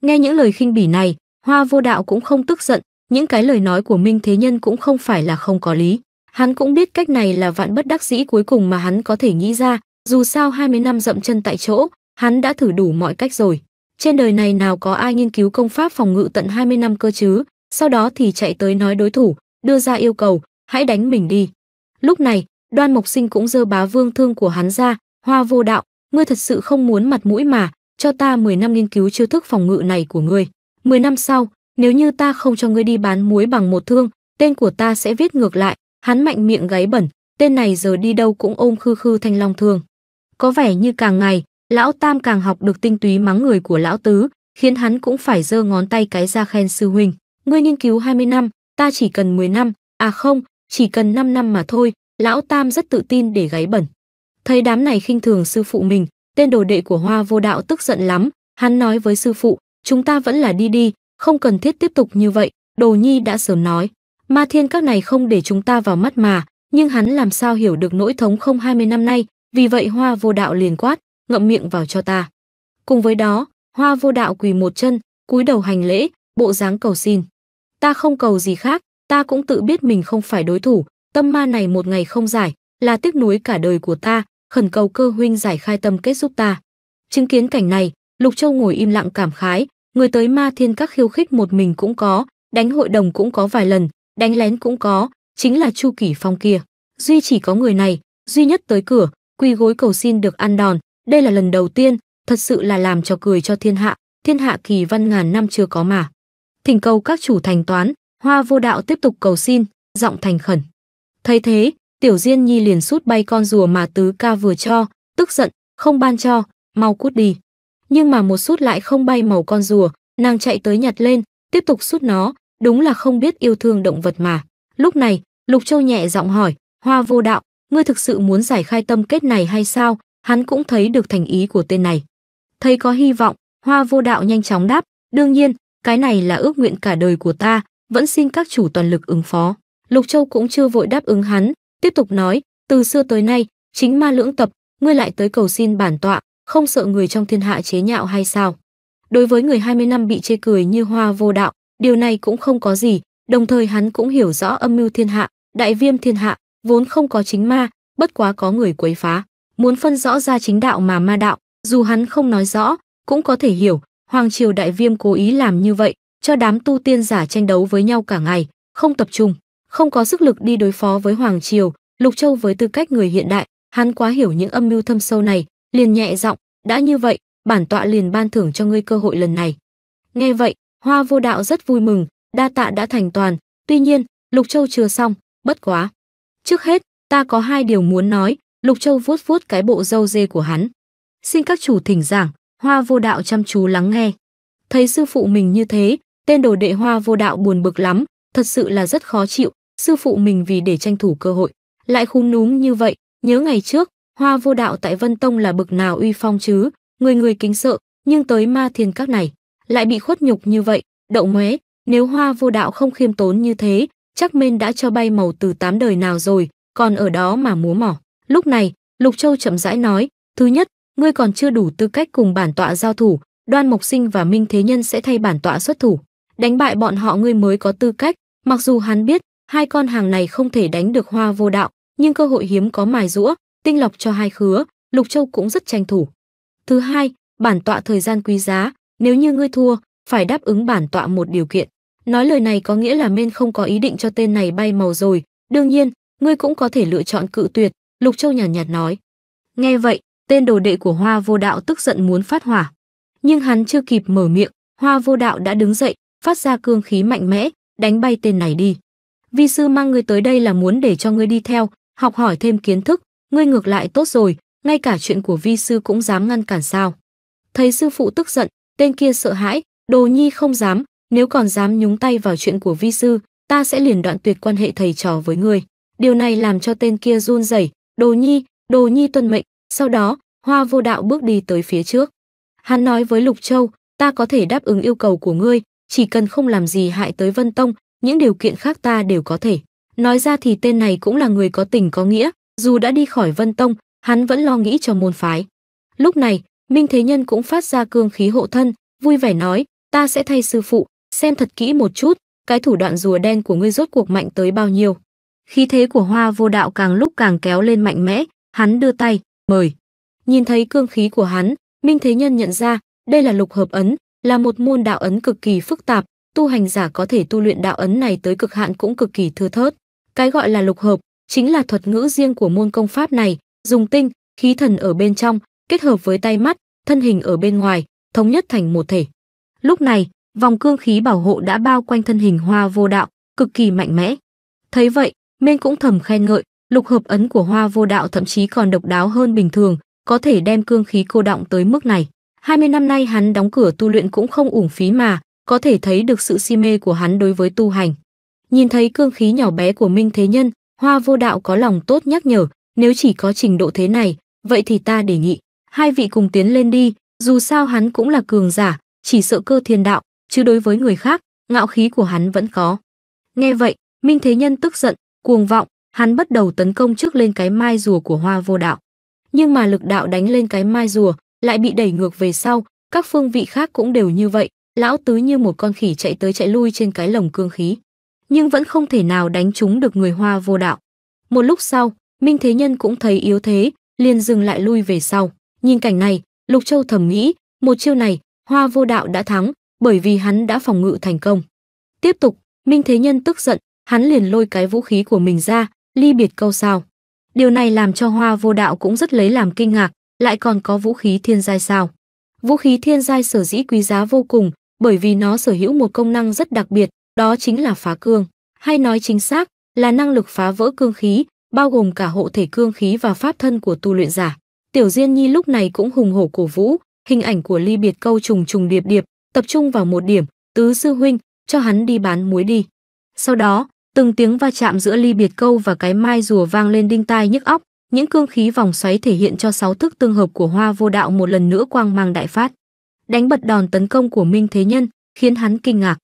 Nghe những lời khinh bỉ này, Hoa Vô Đạo cũng không tức giận, những cái lời nói của Minh Thế Nhân cũng không phải là không có lý. Hắn cũng biết cách này là vạn bất đắc dĩ cuối cùng mà hắn có thể nghĩ ra, dù sao 20 năm dậm chân tại chỗ, hắn đã thử đủ mọi cách rồi. Trên đời này nào có ai nghiên cứu công pháp phòng ngự tận 20 năm cơ chứ, sau đó thì chạy tới nói đối thủ, đưa ra yêu cầu, hãy đánh mình đi. Lúc này, Đoan Mộc Sinh cũng dơ bá vương thương của hắn ra, hoa vô đạo, ngươi thật sự không muốn mặt mũi mà, cho ta 10 năm nghiên cứu chiêu thức phòng ngự này của ngươi. 10 năm sau, nếu như ta không cho ngươi đi bán muối bằng một thương, tên của ta sẽ viết ngược lại, hắn mạnh miệng gáy bẩn, tên này giờ đi đâu cũng ôm khư khư thanh long thương. Có vẻ như càng ngày, lão tam càng học được tinh túy mắng người của lão tứ, khiến hắn cũng phải giơ ngón tay cái ra khen sư huynh. Ngươi nghiên cứu 20 năm, ta chỉ cần 10 năm, à không, chỉ cần 5 năm mà thôi, lão tam rất tự tin để gáy bẩn thấy đám này khinh thường sư phụ mình tên đồ đệ của hoa vô đạo tức giận lắm hắn nói với sư phụ chúng ta vẫn là đi đi không cần thiết tiếp tục như vậy đồ nhi đã sớm nói ma thiên các này không để chúng ta vào mắt mà nhưng hắn làm sao hiểu được nỗi thống không 20 năm nay vì vậy hoa vô đạo liền quát ngậm miệng vào cho ta cùng với đó hoa vô đạo quỳ một chân cúi đầu hành lễ bộ dáng cầu xin ta không cầu gì khác ta cũng tự biết mình không phải đối thủ tâm ma này một ngày không giải là tiếc nuối cả đời của ta khẩn cầu cơ huynh giải khai tâm kết giúp ta. Chứng kiến cảnh này, Lục Châu ngồi im lặng cảm khái, người tới ma thiên các khiêu khích một mình cũng có, đánh hội đồng cũng có vài lần, đánh lén cũng có, chính là Chu Kỷ Phong kia. Duy chỉ có người này, duy nhất tới cửa, quỳ gối cầu xin được ăn đòn, đây là lần đầu tiên, thật sự là làm cho cười cho thiên hạ, thiên hạ kỳ văn ngàn năm chưa có mà. Thỉnh cầu các chủ thành toán, Hoa Vô Đạo tiếp tục cầu xin, giọng thành khẩn. Thấy thế, Tiểu Diên Nhi liền sút bay con rùa mà tứ ca vừa cho, tức giận, không ban cho, mau cút đi. Nhưng mà một sút lại không bay màu con rùa, nàng chạy tới nhặt lên, tiếp tục sút nó, đúng là không biết yêu thương động vật mà. Lúc này, Lục Châu nhẹ giọng hỏi, hoa vô đạo, ngươi thực sự muốn giải khai tâm kết này hay sao? Hắn cũng thấy được thành ý của tên này. Thấy có hy vọng, hoa vô đạo nhanh chóng đáp, đương nhiên, cái này là ước nguyện cả đời của ta, vẫn xin các chủ toàn lực ứng phó. Lục Châu cũng chưa vội đáp ứng hắn, Tiếp tục nói, từ xưa tới nay, chính ma lưỡng tập, ngươi lại tới cầu xin bản tọa, không sợ người trong thiên hạ chế nhạo hay sao? Đối với người 20 năm bị chê cười như hoa vô đạo, điều này cũng không có gì, đồng thời hắn cũng hiểu rõ âm mưu thiên hạ, đại viêm thiên hạ, vốn không có chính ma, bất quá có người quấy phá. Muốn phân rõ ra chính đạo mà ma đạo, dù hắn không nói rõ, cũng có thể hiểu, Hoàng Triều Đại Viêm cố ý làm như vậy, cho đám tu tiên giả tranh đấu với nhau cả ngày, không tập trung, không có sức lực đi đối phó với hoàng triều lục châu với tư cách người hiện đại hắn quá hiểu những âm mưu thâm sâu này liền nhẹ giọng đã như vậy bản tọa liền ban thưởng cho ngươi cơ hội lần này nghe vậy hoa vô đạo rất vui mừng đa tạ đã thành toàn tuy nhiên lục châu chưa xong bất quá trước hết ta có hai điều muốn nói lục châu vuốt vuốt cái bộ râu dê của hắn xin các chủ thỉnh giảng hoa vô đạo chăm chú lắng nghe thấy sư phụ mình như thế tên đồ đệ hoa vô đạo buồn bực lắm thật sự là rất khó chịu sư phụ mình vì để tranh thủ cơ hội, lại khung núm như vậy, nhớ ngày trước, hoa vô đạo tại Vân Tông là bực nào uy phong chứ, người người kính sợ, nhưng tới ma thiên các này, lại bị khuất nhục như vậy, đậu muế, nếu hoa vô đạo không khiêm tốn như thế, chắc men đã cho bay màu từ tám đời nào rồi, còn ở đó mà múa mỏ. Lúc này, Lục Châu chậm rãi nói, thứ nhất, ngươi còn chưa đủ tư cách cùng bản tọa giao thủ, Đoan Mộc Sinh và Minh Thế Nhân sẽ thay bản tọa xuất thủ. Đánh bại bọn họ ngươi mới có tư cách, mặc dù hắn biết, hai con hàng này không thể đánh được hoa vô đạo, nhưng cơ hội hiếm có mài rũa, tinh lọc cho hai khứa, Lục Châu cũng rất tranh thủ. Thứ hai, bản tọa thời gian quý giá, nếu như ngươi thua, phải đáp ứng bản tọa một điều kiện. Nói lời này có nghĩa là men không có ý định cho tên này bay màu rồi, đương nhiên, ngươi cũng có thể lựa chọn cự tuyệt, Lục Châu nhàn nhạt nói. Nghe vậy, tên đồ đệ của Hoa Vô Đạo tức giận muốn phát hỏa, nhưng hắn chưa kịp mở miệng, Hoa Vô Đạo đã đứng dậy, phát ra cương khí mạnh mẽ, đánh bay tên này đi vi sư mang ngươi tới đây là muốn để cho ngươi đi theo, học hỏi thêm kiến thức, ngươi ngược lại tốt rồi, ngay cả chuyện của vi sư cũng dám ngăn cản sao. Thấy sư phụ tức giận, tên kia sợ hãi, đồ nhi không dám, nếu còn dám nhúng tay vào chuyện của vi sư, ta sẽ liền đoạn tuyệt quan hệ thầy trò với ngươi. Điều này làm cho tên kia run rẩy, đồ nhi, đồ nhi tuân mệnh, sau đó, hoa vô đạo bước đi tới phía trước. Hắn nói với Lục Châu, ta có thể đáp ứng yêu cầu của ngươi, chỉ cần không làm gì hại tới Vân Tông, những điều kiện khác ta đều có thể. Nói ra thì tên này cũng là người có tình có nghĩa, dù đã đi khỏi Vân Tông, hắn vẫn lo nghĩ cho môn phái. Lúc này, Minh Thế Nhân cũng phát ra cương khí hộ thân, vui vẻ nói, ta sẽ thay sư phụ, xem thật kỹ một chút, cái thủ đoạn rùa đen của ngươi rốt cuộc mạnh tới bao nhiêu. Khí thế của hoa vô đạo càng lúc càng kéo lên mạnh mẽ, hắn đưa tay, mời. Nhìn thấy cương khí của hắn, Minh Thế Nhân nhận ra, đây là lục hợp ấn, là một môn đạo ấn cực kỳ phức tạp, tu hành giả có thể tu luyện đạo ấn này tới cực hạn cũng cực kỳ thưa thớt. Cái gọi là lục hợp chính là thuật ngữ riêng của môn công pháp này, dùng tinh, khí thần ở bên trong, kết hợp với tay mắt, thân hình ở bên ngoài, thống nhất thành một thể. Lúc này, vòng cương khí bảo hộ đã bao quanh thân hình Hoa Vô Đạo, cực kỳ mạnh mẽ. Thấy vậy, Minh cũng thầm khen ngợi, lục hợp ấn của Hoa Vô Đạo thậm chí còn độc đáo hơn bình thường, có thể đem cương khí cô động tới mức này. 20 năm nay hắn đóng cửa tu luyện cũng không uổng phí mà, có thể thấy được sự si mê của hắn đối với tu hành. Nhìn thấy cương khí nhỏ bé của Minh Thế Nhân, Hoa Vô Đạo có lòng tốt nhắc nhở, nếu chỉ có trình độ thế này, vậy thì ta đề nghị, hai vị cùng tiến lên đi, dù sao hắn cũng là cường giả, chỉ sợ cơ thiên đạo, chứ đối với người khác, ngạo khí của hắn vẫn có. Nghe vậy, Minh Thế Nhân tức giận, cuồng vọng, hắn bắt đầu tấn công trước lên cái mai rùa của Hoa Vô Đạo. Nhưng mà lực đạo đánh lên cái mai rùa, lại bị đẩy ngược về sau, các phương vị khác cũng đều như vậy, lão tứ như một con khỉ chạy tới chạy lui trên cái lồng cương khí nhưng vẫn không thể nào đánh trúng được người hoa vô đạo một lúc sau minh thế nhân cũng thấy yếu thế liền dừng lại lui về sau nhìn cảnh này lục châu thầm nghĩ một chiêu này hoa vô đạo đã thắng bởi vì hắn đã phòng ngự thành công tiếp tục minh thế nhân tức giận hắn liền lôi cái vũ khí của mình ra ly biệt câu sao điều này làm cho hoa vô đạo cũng rất lấy làm kinh ngạc lại còn có vũ khí thiên giai sao vũ khí thiên giai sở dĩ quý giá vô cùng bởi vì nó sở hữu một công năng rất đặc biệt, đó chính là phá cương, hay nói chính xác là năng lực phá vỡ cương khí, bao gồm cả hộ thể cương khí và pháp thân của tu luyện giả. Tiểu Diên Nhi lúc này cũng hùng hổ cổ vũ, hình ảnh của Ly Biệt Câu trùng trùng điệp điệp, tập trung vào một điểm, tứ sư huynh, cho hắn đi bán muối đi. Sau đó, từng tiếng va chạm giữa Ly Biệt Câu và cái mai rùa vang lên đinh tai nhức óc, những cương khí vòng xoáy thể hiện cho sáu thức tương hợp của Hoa Vô Đạo một lần nữa quang mang đại phát đánh bật đòn tấn công của Minh Thế Nhân, khiến hắn kinh ngạc.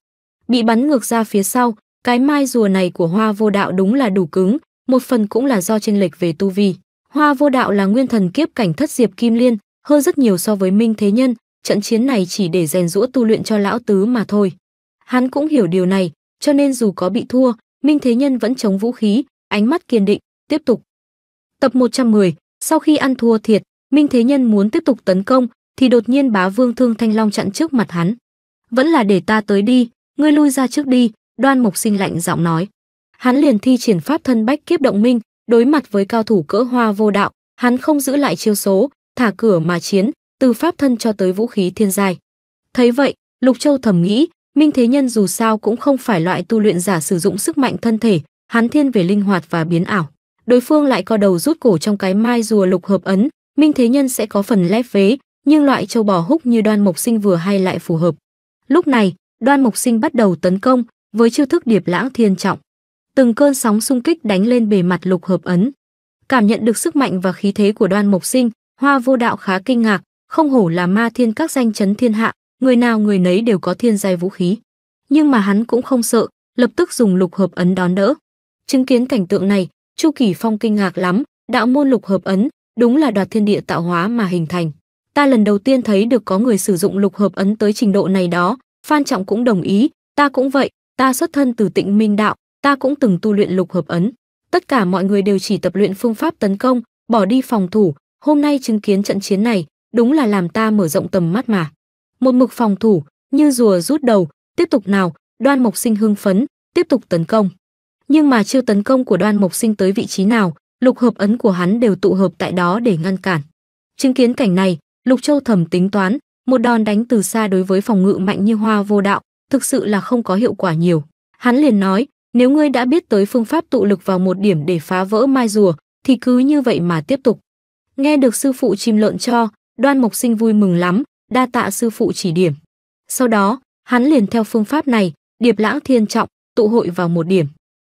Bị bắn ngược ra phía sau, cái mai rùa này của Hoa Vô Đạo đúng là đủ cứng, một phần cũng là do chênh lệch về tu vi. Hoa Vô Đạo là nguyên thần kiếp cảnh thất diệp kim liên, hơn rất nhiều so với Minh Thế Nhân, trận chiến này chỉ để rèn rũa tu luyện cho lão tứ mà thôi. Hắn cũng hiểu điều này, cho nên dù có bị thua, Minh Thế Nhân vẫn chống vũ khí, ánh mắt kiên định, tiếp tục. Tập 110, sau khi ăn thua thiệt, Minh Thế Nhân muốn tiếp tục tấn công, thì đột nhiên bá vương thương thanh long chặn trước mặt hắn vẫn là để ta tới đi ngươi lui ra trước đi đoan mộc sinh lạnh giọng nói hắn liền thi triển pháp thân bách kiếp động minh đối mặt với cao thủ cỡ hoa vô đạo hắn không giữ lại chiêu số thả cửa mà chiến từ pháp thân cho tới vũ khí thiên giai thấy vậy lục châu thầm nghĩ minh thế nhân dù sao cũng không phải loại tu luyện giả sử dụng sức mạnh thân thể hắn thiên về linh hoạt và biến ảo đối phương lại co đầu rút cổ trong cái mai rùa lục hợp ấn minh thế nhân sẽ có phần lép vế nhưng loại châu bò húc như Đoan Mộc Sinh vừa hay lại phù hợp. Lúc này, Đoan Mộc Sinh bắt đầu tấn công với chiêu thức Điệp Lãng Thiên Trọng. Từng cơn sóng xung kích đánh lên bề mặt lục hợp ấn. Cảm nhận được sức mạnh và khí thế của Đoan Mộc Sinh, Hoa Vô Đạo khá kinh ngạc, không hổ là ma thiên các danh chấn thiên hạ, người nào người nấy đều có thiên giai vũ khí. Nhưng mà hắn cũng không sợ, lập tức dùng lục hợp ấn đón đỡ. Chứng kiến cảnh tượng này, Chu Kỳ Phong kinh ngạc lắm, đạo môn lục hợp ấn, đúng là đoạt thiên địa tạo hóa mà hình thành ta lần đầu tiên thấy được có người sử dụng lục hợp ấn tới trình độ này đó, Phan Trọng cũng đồng ý, ta cũng vậy, ta xuất thân từ Tịnh Minh đạo, ta cũng từng tu luyện lục hợp ấn. Tất cả mọi người đều chỉ tập luyện phương pháp tấn công, bỏ đi phòng thủ, hôm nay chứng kiến trận chiến này, đúng là làm ta mở rộng tầm mắt mà. Một mực phòng thủ, như rùa rút đầu, tiếp tục nào, Đoan Mộc Sinh hưng phấn, tiếp tục tấn công. Nhưng mà chưa tấn công của Đoan Mộc Sinh tới vị trí nào, lục hợp ấn của hắn đều tụ hợp tại đó để ngăn cản. Chứng kiến cảnh này, Lục Châu thầm tính toán, một đòn đánh từ xa đối với phòng ngự mạnh như hoa vô đạo, thực sự là không có hiệu quả nhiều. Hắn liền nói, nếu ngươi đã biết tới phương pháp tụ lực vào một điểm để phá vỡ mai rùa, thì cứ như vậy mà tiếp tục. Nghe được sư phụ chim lợn cho, đoan mộc sinh vui mừng lắm, đa tạ sư phụ chỉ điểm. Sau đó, hắn liền theo phương pháp này, điệp lãng thiên trọng, tụ hội vào một điểm.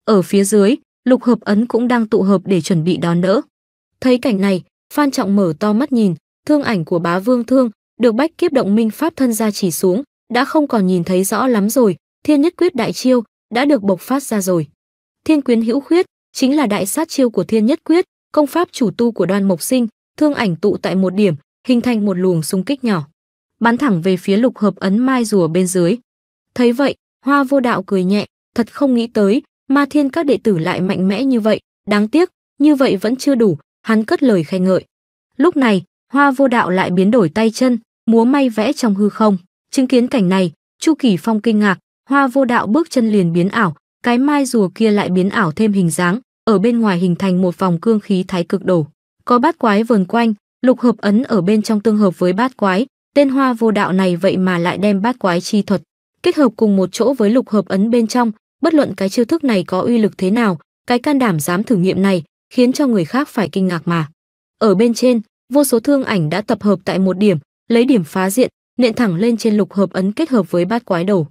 Ở phía dưới, lục hợp ấn cũng đang tụ hợp để chuẩn bị đón đỡ. Thấy cảnh này, Phan Trọng mở to mắt nhìn, thương ảnh của bá vương thương, được bách kiếp động minh pháp thân ra chỉ xuống, đã không còn nhìn thấy rõ lắm rồi, thiên nhất quyết đại chiêu, đã được bộc phát ra rồi. Thiên quyến hữu khuyết, chính là đại sát chiêu của thiên nhất quyết, công pháp chủ tu của đoan mộc sinh, thương ảnh tụ tại một điểm, hình thành một luồng xung kích nhỏ. Bắn thẳng về phía lục hợp ấn mai rùa bên dưới. Thấy vậy, hoa vô đạo cười nhẹ, thật không nghĩ tới, ma thiên các đệ tử lại mạnh mẽ như vậy, đáng tiếc, như vậy vẫn chưa đủ, hắn cất lời khen ngợi. Lúc này, Hoa Vô Đạo lại biến đổi tay chân, múa may vẽ trong hư không. Chứng kiến cảnh này, Chu Kỳ Phong kinh ngạc, Hoa Vô Đạo bước chân liền biến ảo, cái mai rùa kia lại biến ảo thêm hình dáng, ở bên ngoài hình thành một vòng cương khí thái cực đổ. Có bát quái vờn quanh, lục hợp ấn ở bên trong tương hợp với bát quái, tên Hoa Vô Đạo này vậy mà lại đem bát quái chi thuật kết hợp cùng một chỗ với lục hợp ấn bên trong, bất luận cái chiêu thức này có uy lực thế nào, cái can đảm dám thử nghiệm này khiến cho người khác phải kinh ngạc mà. Ở bên trên, vô số thương ảnh đã tập hợp tại một điểm, lấy điểm phá diện, nện thẳng lên trên lục hợp ấn kết hợp với bát quái đầu.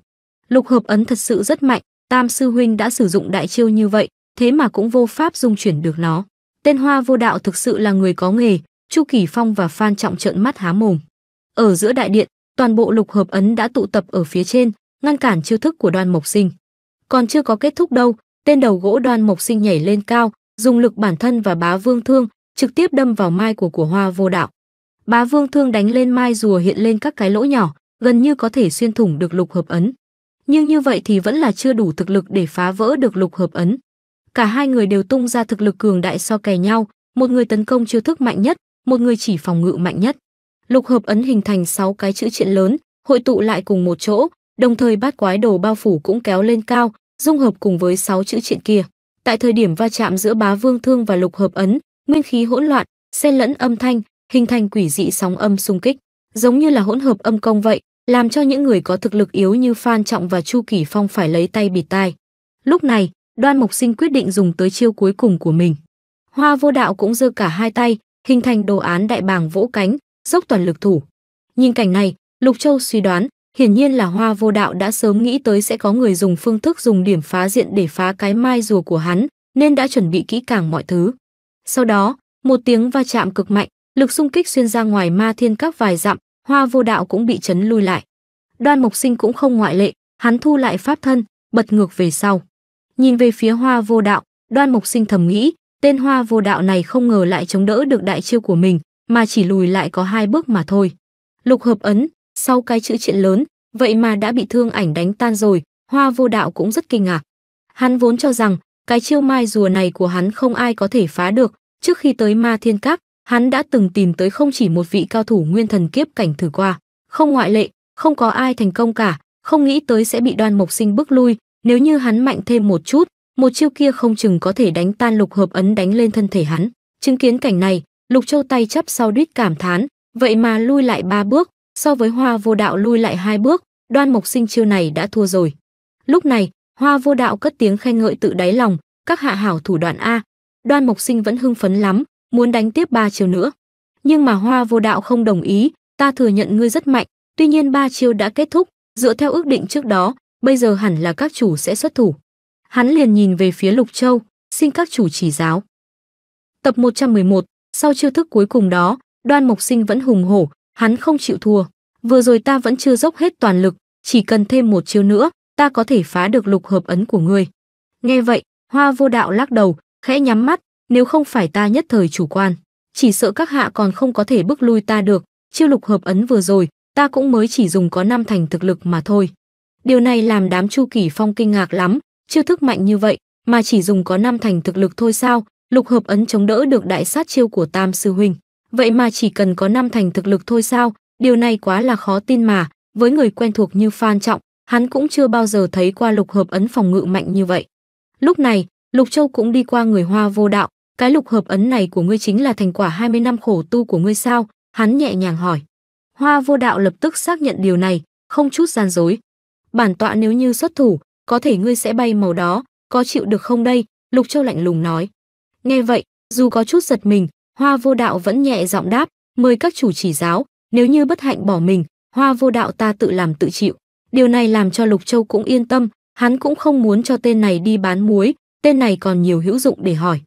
Lục hợp ấn thật sự rất mạnh, Tam sư huynh đã sử dụng đại chiêu như vậy, thế mà cũng vô pháp dung chuyển được nó. Tên Hoa Vô Đạo thực sự là người có nghề, Chu Kỳ Phong và Phan Trọng trợn mắt há mồm. Ở giữa đại điện, toàn bộ lục hợp ấn đã tụ tập ở phía trên, ngăn cản chiêu thức của Đoan Mộc Sinh. Còn chưa có kết thúc đâu, tên đầu gỗ Đoan Mộc Sinh nhảy lên cao, dùng lực bản thân và bá vương thương, trực tiếp đâm vào mai của của hoa vô đạo. Bá vương thương đánh lên mai rùa hiện lên các cái lỗ nhỏ, gần như có thể xuyên thủng được lục hợp ấn. Nhưng như vậy thì vẫn là chưa đủ thực lực để phá vỡ được lục hợp ấn. Cả hai người đều tung ra thực lực cường đại so kè nhau, một người tấn công chiêu thức mạnh nhất, một người chỉ phòng ngự mạnh nhất. Lục hợp ấn hình thành 6 cái chữ triện lớn, hội tụ lại cùng một chỗ, đồng thời bát quái đồ bao phủ cũng kéo lên cao, dung hợp cùng với 6 chữ triện kia. Tại thời điểm va chạm giữa Bá Vương Thương và Lục Hợp Ấn, nguyên khí hỗn loạn, xen lẫn âm thanh, hình thành quỷ dị sóng âm xung kích, giống như là hỗn hợp âm công vậy, làm cho những người có thực lực yếu như Phan Trọng và Chu Kỳ Phong phải lấy tay bịt tai. Lúc này, Đoan Mộc Sinh quyết định dùng tới chiêu cuối cùng của mình. Hoa Vô Đạo cũng giơ cả hai tay, hình thành đồ án đại bàng vỗ cánh, dốc toàn lực thủ. Nhìn cảnh này, Lục Châu suy đoán, hiển nhiên là Hoa Vô Đạo đã sớm nghĩ tới sẽ có người dùng phương thức dùng điểm phá diện để phá cái mai rùa của hắn, nên đã chuẩn bị kỹ càng mọi thứ. Sau đó, một tiếng va chạm cực mạnh, lực xung kích xuyên ra ngoài ma thiên các vài dặm, hoa vô đạo cũng bị chấn lui lại. Đoan Mộc Sinh cũng không ngoại lệ, hắn thu lại pháp thân, bật ngược về sau. Nhìn về phía hoa vô đạo, Đoan Mộc Sinh thầm nghĩ, tên hoa vô đạo này không ngờ lại chống đỡ được đại chiêu của mình, mà chỉ lùi lại có hai bước mà thôi. Lục hợp ấn, sau cái chữ chuyện lớn, vậy mà đã bị thương ảnh đánh tan rồi, hoa vô đạo cũng rất kinh ngạc. Hắn vốn cho rằng cái chiêu mai rùa này của hắn không ai có thể phá được. Trước khi tới ma thiên các, hắn đã từng tìm tới không chỉ một vị cao thủ nguyên thần kiếp cảnh thử qua. Không ngoại lệ, không có ai thành công cả, không nghĩ tới sẽ bị đoan mộc sinh bước lui. Nếu như hắn mạnh thêm một chút, một chiêu kia không chừng có thể đánh tan lục hợp ấn đánh lên thân thể hắn. Chứng kiến cảnh này, lục châu tay chắp sau đít cảm thán, vậy mà lui lại ba bước, so với hoa vô đạo lui lại hai bước, đoan mộc sinh chiêu này đã thua rồi. Lúc này, Hoa Vô Đạo cất tiếng khen ngợi tự đáy lòng, các hạ hảo thủ đoạn a. Đoan Mộc Sinh vẫn hưng phấn lắm, muốn đánh tiếp ba chiêu nữa. Nhưng mà Hoa Vô Đạo không đồng ý, ta thừa nhận ngươi rất mạnh, tuy nhiên ba chiêu đã kết thúc, dựa theo ước định trước đó, bây giờ hẳn là các chủ sẽ xuất thủ. Hắn liền nhìn về phía Lục Châu, xin các chủ chỉ giáo. Tập 111, sau chiêu thức cuối cùng đó, Đoan Mộc Sinh vẫn hùng hổ, hắn không chịu thua. Vừa rồi ta vẫn chưa dốc hết toàn lực, chỉ cần thêm một chiêu nữa, ta có thể phá được lục hợp ấn của ngươi. Nghe vậy, Hoa Vô Đạo lắc đầu, khẽ nhắm mắt, nếu không phải ta nhất thời chủ quan, chỉ sợ các hạ còn không có thể bước lui ta được, chiêu lục hợp ấn vừa rồi, ta cũng mới chỉ dùng có năm thành thực lực mà thôi. Điều này làm đám Chu Kỷ Phong kinh ngạc lắm, chiêu thức mạnh như vậy mà chỉ dùng có năm thành thực lực thôi sao, lục hợp ấn chống đỡ được đại sát chiêu của Tam sư huynh, vậy mà chỉ cần có năm thành thực lực thôi sao, điều này quá là khó tin mà, với người quen thuộc như Phan Trọng, Hắn cũng chưa bao giờ thấy qua lục hợp ấn phòng ngự mạnh như vậy. Lúc này, Lục Châu cũng đi qua người Hoa vô đạo, cái lục hợp ấn này của ngươi chính là thành quả 20 năm khổ tu của ngươi sao? Hắn nhẹ nhàng hỏi. Hoa vô đạo lập tức xác nhận điều này, không chút gian dối. Bản tọa nếu như xuất thủ, có thể ngươi sẽ bay màu đó, có chịu được không đây? Lục Châu lạnh lùng nói. Nghe vậy, dù có chút giật mình, Hoa vô đạo vẫn nhẹ giọng đáp, mời các chủ chỉ giáo, nếu như bất hạnh bỏ mình, Hoa vô đạo ta tự làm tự chịu. Điều này làm cho Lục Châu cũng yên tâm, hắn cũng không muốn cho tên này đi bán muối, tên này còn nhiều hữu dụng để hỏi.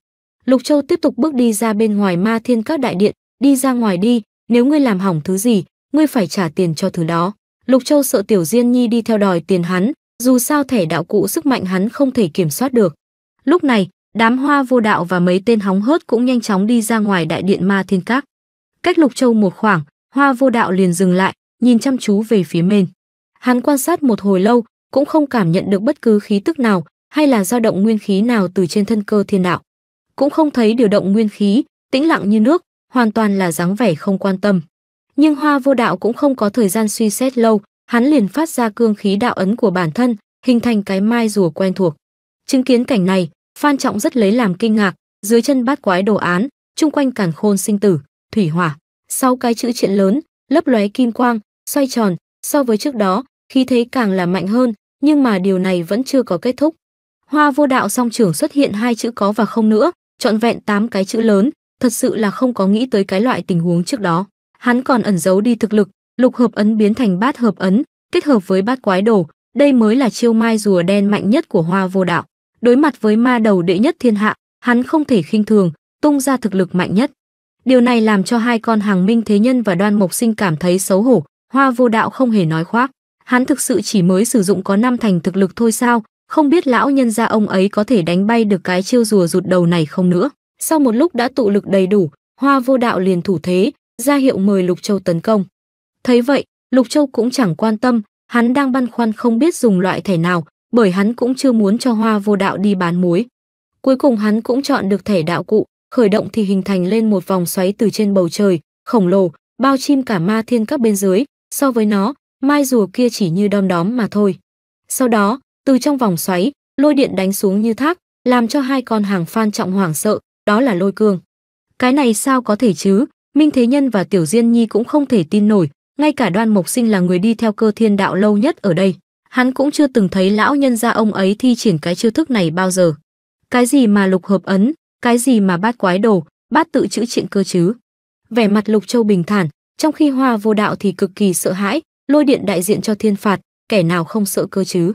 Lục Châu tiếp tục bước đi ra bên ngoài ma thiên các đại điện, đi ra ngoài đi, nếu ngươi làm hỏng thứ gì, ngươi phải trả tiền cho thứ đó. Lục Châu sợ Tiểu Diên Nhi đi theo đòi tiền hắn, dù sao thẻ đạo cụ sức mạnh hắn không thể kiểm soát được. Lúc này, đám hoa vô đạo và mấy tên hóng hớt cũng nhanh chóng đi ra ngoài đại điện ma thiên các. Cách Lục Châu một khoảng, hoa vô đạo liền dừng lại, nhìn chăm chú về phía mình. Hắn quan sát một hồi lâu, cũng không cảm nhận được bất cứ khí tức nào hay là dao động nguyên khí nào từ trên thân cơ thiên đạo. Cũng không thấy điều động nguyên khí, tĩnh lặng như nước, hoàn toàn là dáng vẻ không quan tâm. Nhưng Hoa Vô Đạo cũng không có thời gian suy xét lâu, hắn liền phát ra cương khí đạo ấn của bản thân, hình thành cái mai rùa quen thuộc. Chứng kiến cảnh này, Phan Trọng rất lấy làm kinh ngạc, dưới chân bát quái đồ án, chung quanh càn khôn sinh tử, thủy hỏa, sau cái chữ chuyện lớn, lấp lóe kim quang, xoay tròn, so với trước đó, khi thế càng là mạnh hơn, nhưng mà điều này vẫn chưa có kết thúc. Hoa vô đạo song trưởng xuất hiện hai chữ có và không nữa, trọn vẹn tám cái chữ lớn, thật sự là không có nghĩ tới cái loại tình huống trước đó. Hắn còn ẩn giấu đi thực lực, lục hợp ấn biến thành bát hợp ấn, kết hợp với bát quái đồ, đây mới là chiêu mai rùa đen mạnh nhất của Hoa vô đạo. Đối mặt với ma đầu đệ nhất thiên hạ, hắn không thể khinh thường, tung ra thực lực mạnh nhất. Điều này làm cho hai con hàng minh thế nhân và đoan mộc sinh cảm thấy xấu hổ, hoa vô đạo không hề nói khoác hắn thực sự chỉ mới sử dụng có năm thành thực lực thôi sao, không biết lão nhân gia ông ấy có thể đánh bay được cái chiêu rùa rụt đầu này không nữa. Sau một lúc đã tụ lực đầy đủ, Hoa Vô Đạo liền thủ thế, ra hiệu mời Lục Châu tấn công. Thấy vậy, Lục Châu cũng chẳng quan tâm, hắn đang băn khoăn không biết dùng loại thẻ nào, bởi hắn cũng chưa muốn cho Hoa Vô Đạo đi bán muối. Cuối cùng hắn cũng chọn được thẻ đạo cụ, khởi động thì hình thành lên một vòng xoáy từ trên bầu trời, khổng lồ, bao chim cả ma thiên các bên dưới, so với nó, mai rùa kia chỉ như đom đóm mà thôi. Sau đó, từ trong vòng xoáy, lôi điện đánh xuống như thác, làm cho hai con hàng Phan Trọng hoảng sợ, đó là lôi cương. Cái này sao có thể chứ, Minh Thế Nhân và Tiểu Diên Nhi cũng không thể tin nổi, ngay cả đoan mộc sinh là người đi theo cơ thiên đạo lâu nhất ở đây. Hắn cũng chưa từng thấy lão nhân gia ông ấy thi triển cái chiêu thức này bao giờ. Cái gì mà lục hợp ấn, cái gì mà bát quái đồ, bát tự chữ triện cơ chứ. Vẻ mặt lục châu bình thản, trong khi hoa vô đạo thì cực kỳ sợ hãi, lôi điện đại diện cho thiên phạt, kẻ nào không sợ cơ chứ.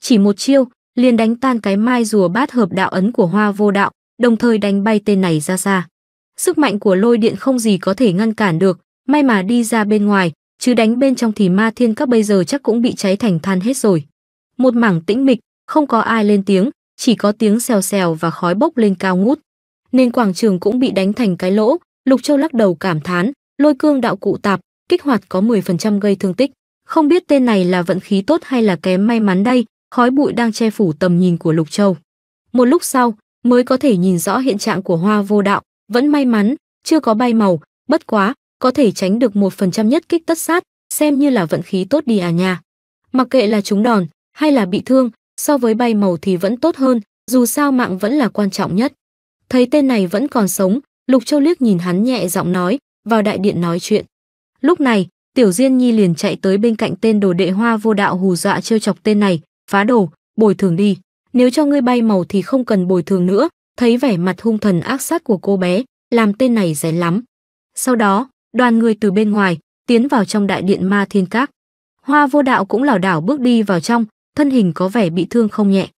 Chỉ một chiêu, liền đánh tan cái mai rùa bát hợp đạo ấn của hoa vô đạo, đồng thời đánh bay tên này ra xa. Sức mạnh của lôi điện không gì có thể ngăn cản được, may mà đi ra bên ngoài, chứ đánh bên trong thì ma thiên các bây giờ chắc cũng bị cháy thành than hết rồi. Một mảng tĩnh mịch, không có ai lên tiếng, chỉ có tiếng xèo xèo và khói bốc lên cao ngút. Nên quảng trường cũng bị đánh thành cái lỗ, Lục Châu lắc đầu cảm thán, lôi cương đạo cụ tạp, kích hoạt có 10% gây thương tích. Không biết tên này là vận khí tốt hay là kém may mắn đây, khói bụi đang che phủ tầm nhìn của Lục Châu. Một lúc sau, mới có thể nhìn rõ hiện trạng của hoa vô đạo, vẫn may mắn, chưa có bay màu, bất quá, có thể tránh được 1% nhất kích tất sát, xem như là vận khí tốt đi à nha. Mặc kệ là trúng đòn, hay là bị thương, so với bay màu thì vẫn tốt hơn, dù sao mạng vẫn là quan trọng nhất. Thấy tên này vẫn còn sống, Lục Châu liếc nhìn hắn nhẹ giọng nói, vào đại điện nói chuyện. Lúc này, Tiểu Diên Nhi liền chạy tới bên cạnh tên đồ đệ hoa vô đạo hù dọa trêu chọc tên này, phá đồ, bồi thường đi. Nếu cho ngươi bay màu thì không cần bồi thường nữa, thấy vẻ mặt hung thần ác sát của cô bé, làm tên này rén lắm. Sau đó, đoàn người từ bên ngoài, tiến vào trong đại điện ma thiên các. Hoa vô đạo cũng lảo đảo bước đi vào trong, thân hình có vẻ bị thương không nhẹ.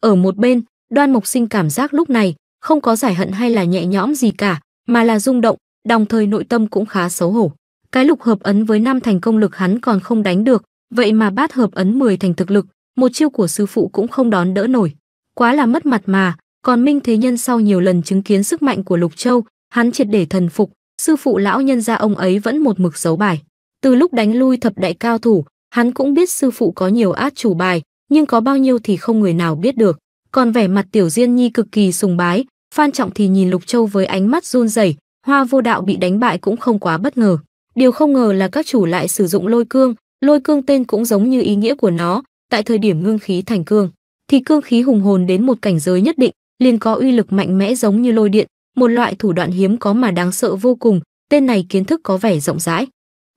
Ở một bên, đoan mộc sinh cảm giác lúc này, không có giải hận hay là nhẹ nhõm gì cả, mà là rung động, đồng thời nội tâm cũng khá xấu hổ cái lục hợp ấn với năm thành công lực hắn còn không đánh được, vậy mà bát hợp ấn 10 thành thực lực, một chiêu của sư phụ cũng không đón đỡ nổi. Quá là mất mặt mà, còn Minh Thế Nhân sau nhiều lần chứng kiến sức mạnh của Lục Châu, hắn triệt để thần phục, sư phụ lão nhân gia ông ấy vẫn một mực giấu bài. Từ lúc đánh lui thập đại cao thủ, hắn cũng biết sư phụ có nhiều át chủ bài, nhưng có bao nhiêu thì không người nào biết được. Còn vẻ mặt Tiểu Diên Nhi cực kỳ sùng bái, Phan Trọng thì nhìn Lục Châu với ánh mắt run rẩy, Hoa Vô Đạo bị đánh bại cũng không quá bất ngờ. Điều không ngờ là các chủ lại sử dụng lôi cương, lôi cương tên cũng giống như ý nghĩa của nó, tại thời điểm ngưng khí thành cương, thì cương khí hùng hồn đến một cảnh giới nhất định, liền có uy lực mạnh mẽ giống như lôi điện, một loại thủ đoạn hiếm có mà đáng sợ vô cùng, tên này kiến thức có vẻ rộng rãi.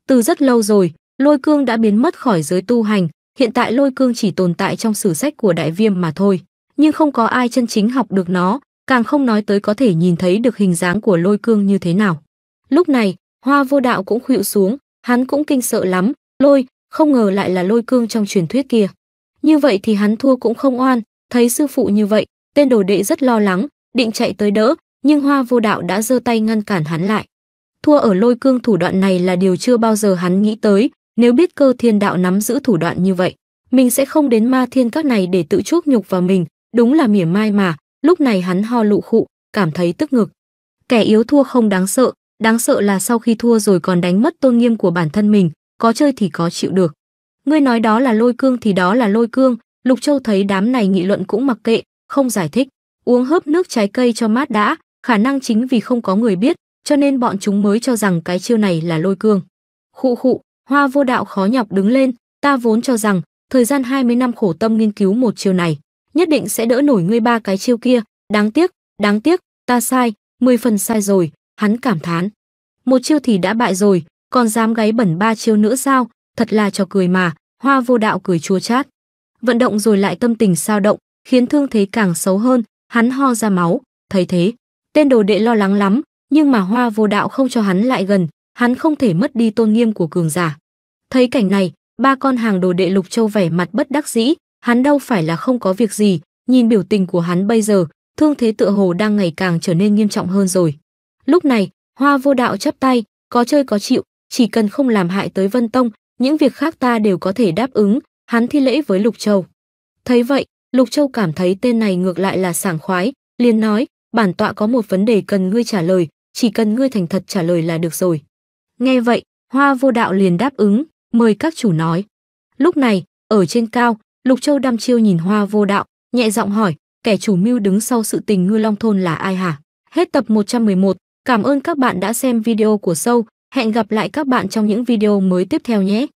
Từ rất lâu rồi, lôi cương đã biến mất khỏi giới tu hành, hiện tại lôi cương chỉ tồn tại trong sử sách của đại viêm mà thôi, nhưng không có ai chân chính học được nó, càng không nói tới có thể nhìn thấy được hình dáng của lôi cương như thế nào. Lúc này, Hoa Vô Đạo cũng khuỵu xuống, hắn cũng kinh sợ lắm, lôi, không ngờ lại là lôi cương trong truyền thuyết kia. Như vậy thì hắn thua cũng không oan, thấy sư phụ như vậy, tên đồ đệ rất lo lắng, định chạy tới đỡ, nhưng Hoa Vô Đạo đã giơ tay ngăn cản hắn lại. Thua ở lôi cương thủ đoạn này là điều chưa bao giờ hắn nghĩ tới, nếu biết cơ thiên đạo nắm giữ thủ đoạn như vậy, mình sẽ không đến ma thiên các này để tự chuốc nhục vào mình, đúng là mỉa mai mà, lúc này hắn ho lụ khụ, cảm thấy tức ngực. Kẻ yếu thua không đáng sợ, Đáng sợ là sau khi thua rồi còn đánh mất tôn nghiêm của bản thân mình, có chơi thì có chịu được. Ngươi nói đó là lôi cương thì đó là lôi cương, Lục Châu thấy đám này nghị luận cũng mặc kệ, không giải thích, uống hớp nước trái cây cho mát đã, khả năng chính vì không có người biết, cho nên bọn chúng mới cho rằng cái chiêu này là lôi cương. Khụ khụ, Hoa Vô Đạo khó nhọc đứng lên, ta vốn cho rằng thời gian 20 năm khổ tâm nghiên cứu một chiêu này, nhất định sẽ đỡ nổi ngươi ba cái chiêu kia, đáng tiếc, đáng tiếc, ta sai, 10 phần sai rồi, hắn cảm thán. Một chiêu thì đã bại rồi, còn dám gáy bẩn ba chiêu nữa sao, thật là cho cười mà, hoa vô đạo cười chua chát. Vận động rồi lại tâm tình sao động, khiến thương thế càng xấu hơn, hắn ho ra máu, thấy thế. Tên đồ đệ lo lắng lắm, nhưng mà hoa vô đạo không cho hắn lại gần, hắn không thể mất đi tôn nghiêm của cường giả. Thấy cảnh này, ba con hàng đồ đệ Lục Châu vẻ mặt bất đắc dĩ, hắn đâu phải là không có việc gì, nhìn biểu tình của hắn bây giờ, thương thế tựa hồ đang ngày càng trở nên nghiêm trọng hơn rồi. Lúc này, Hoa Vô Đạo chắp tay, có chơi có chịu, chỉ cần không làm hại tới Vân Tông, những việc khác ta đều có thể đáp ứng, hắn thi lễ với Lục Châu. Thấy vậy, Lục Châu cảm thấy tên này ngược lại là sảng khoái, liền nói, bản tọa có một vấn đề cần ngươi trả lời, chỉ cần ngươi thành thật trả lời là được rồi. Nghe vậy, Hoa Vô Đạo liền đáp ứng, mời các chủ nói. Lúc này, ở trên cao, Lục Châu đăm chiêu nhìn Hoa Vô Đạo, nhẹ giọng hỏi, kẻ chủ mưu đứng sau sự tình ngư long thôn là ai hả? Hết tập 111, Cảm ơn các bạn đã xem video của Sâu. Hẹn gặp lại các bạn trong những video mới tiếp theo nhé.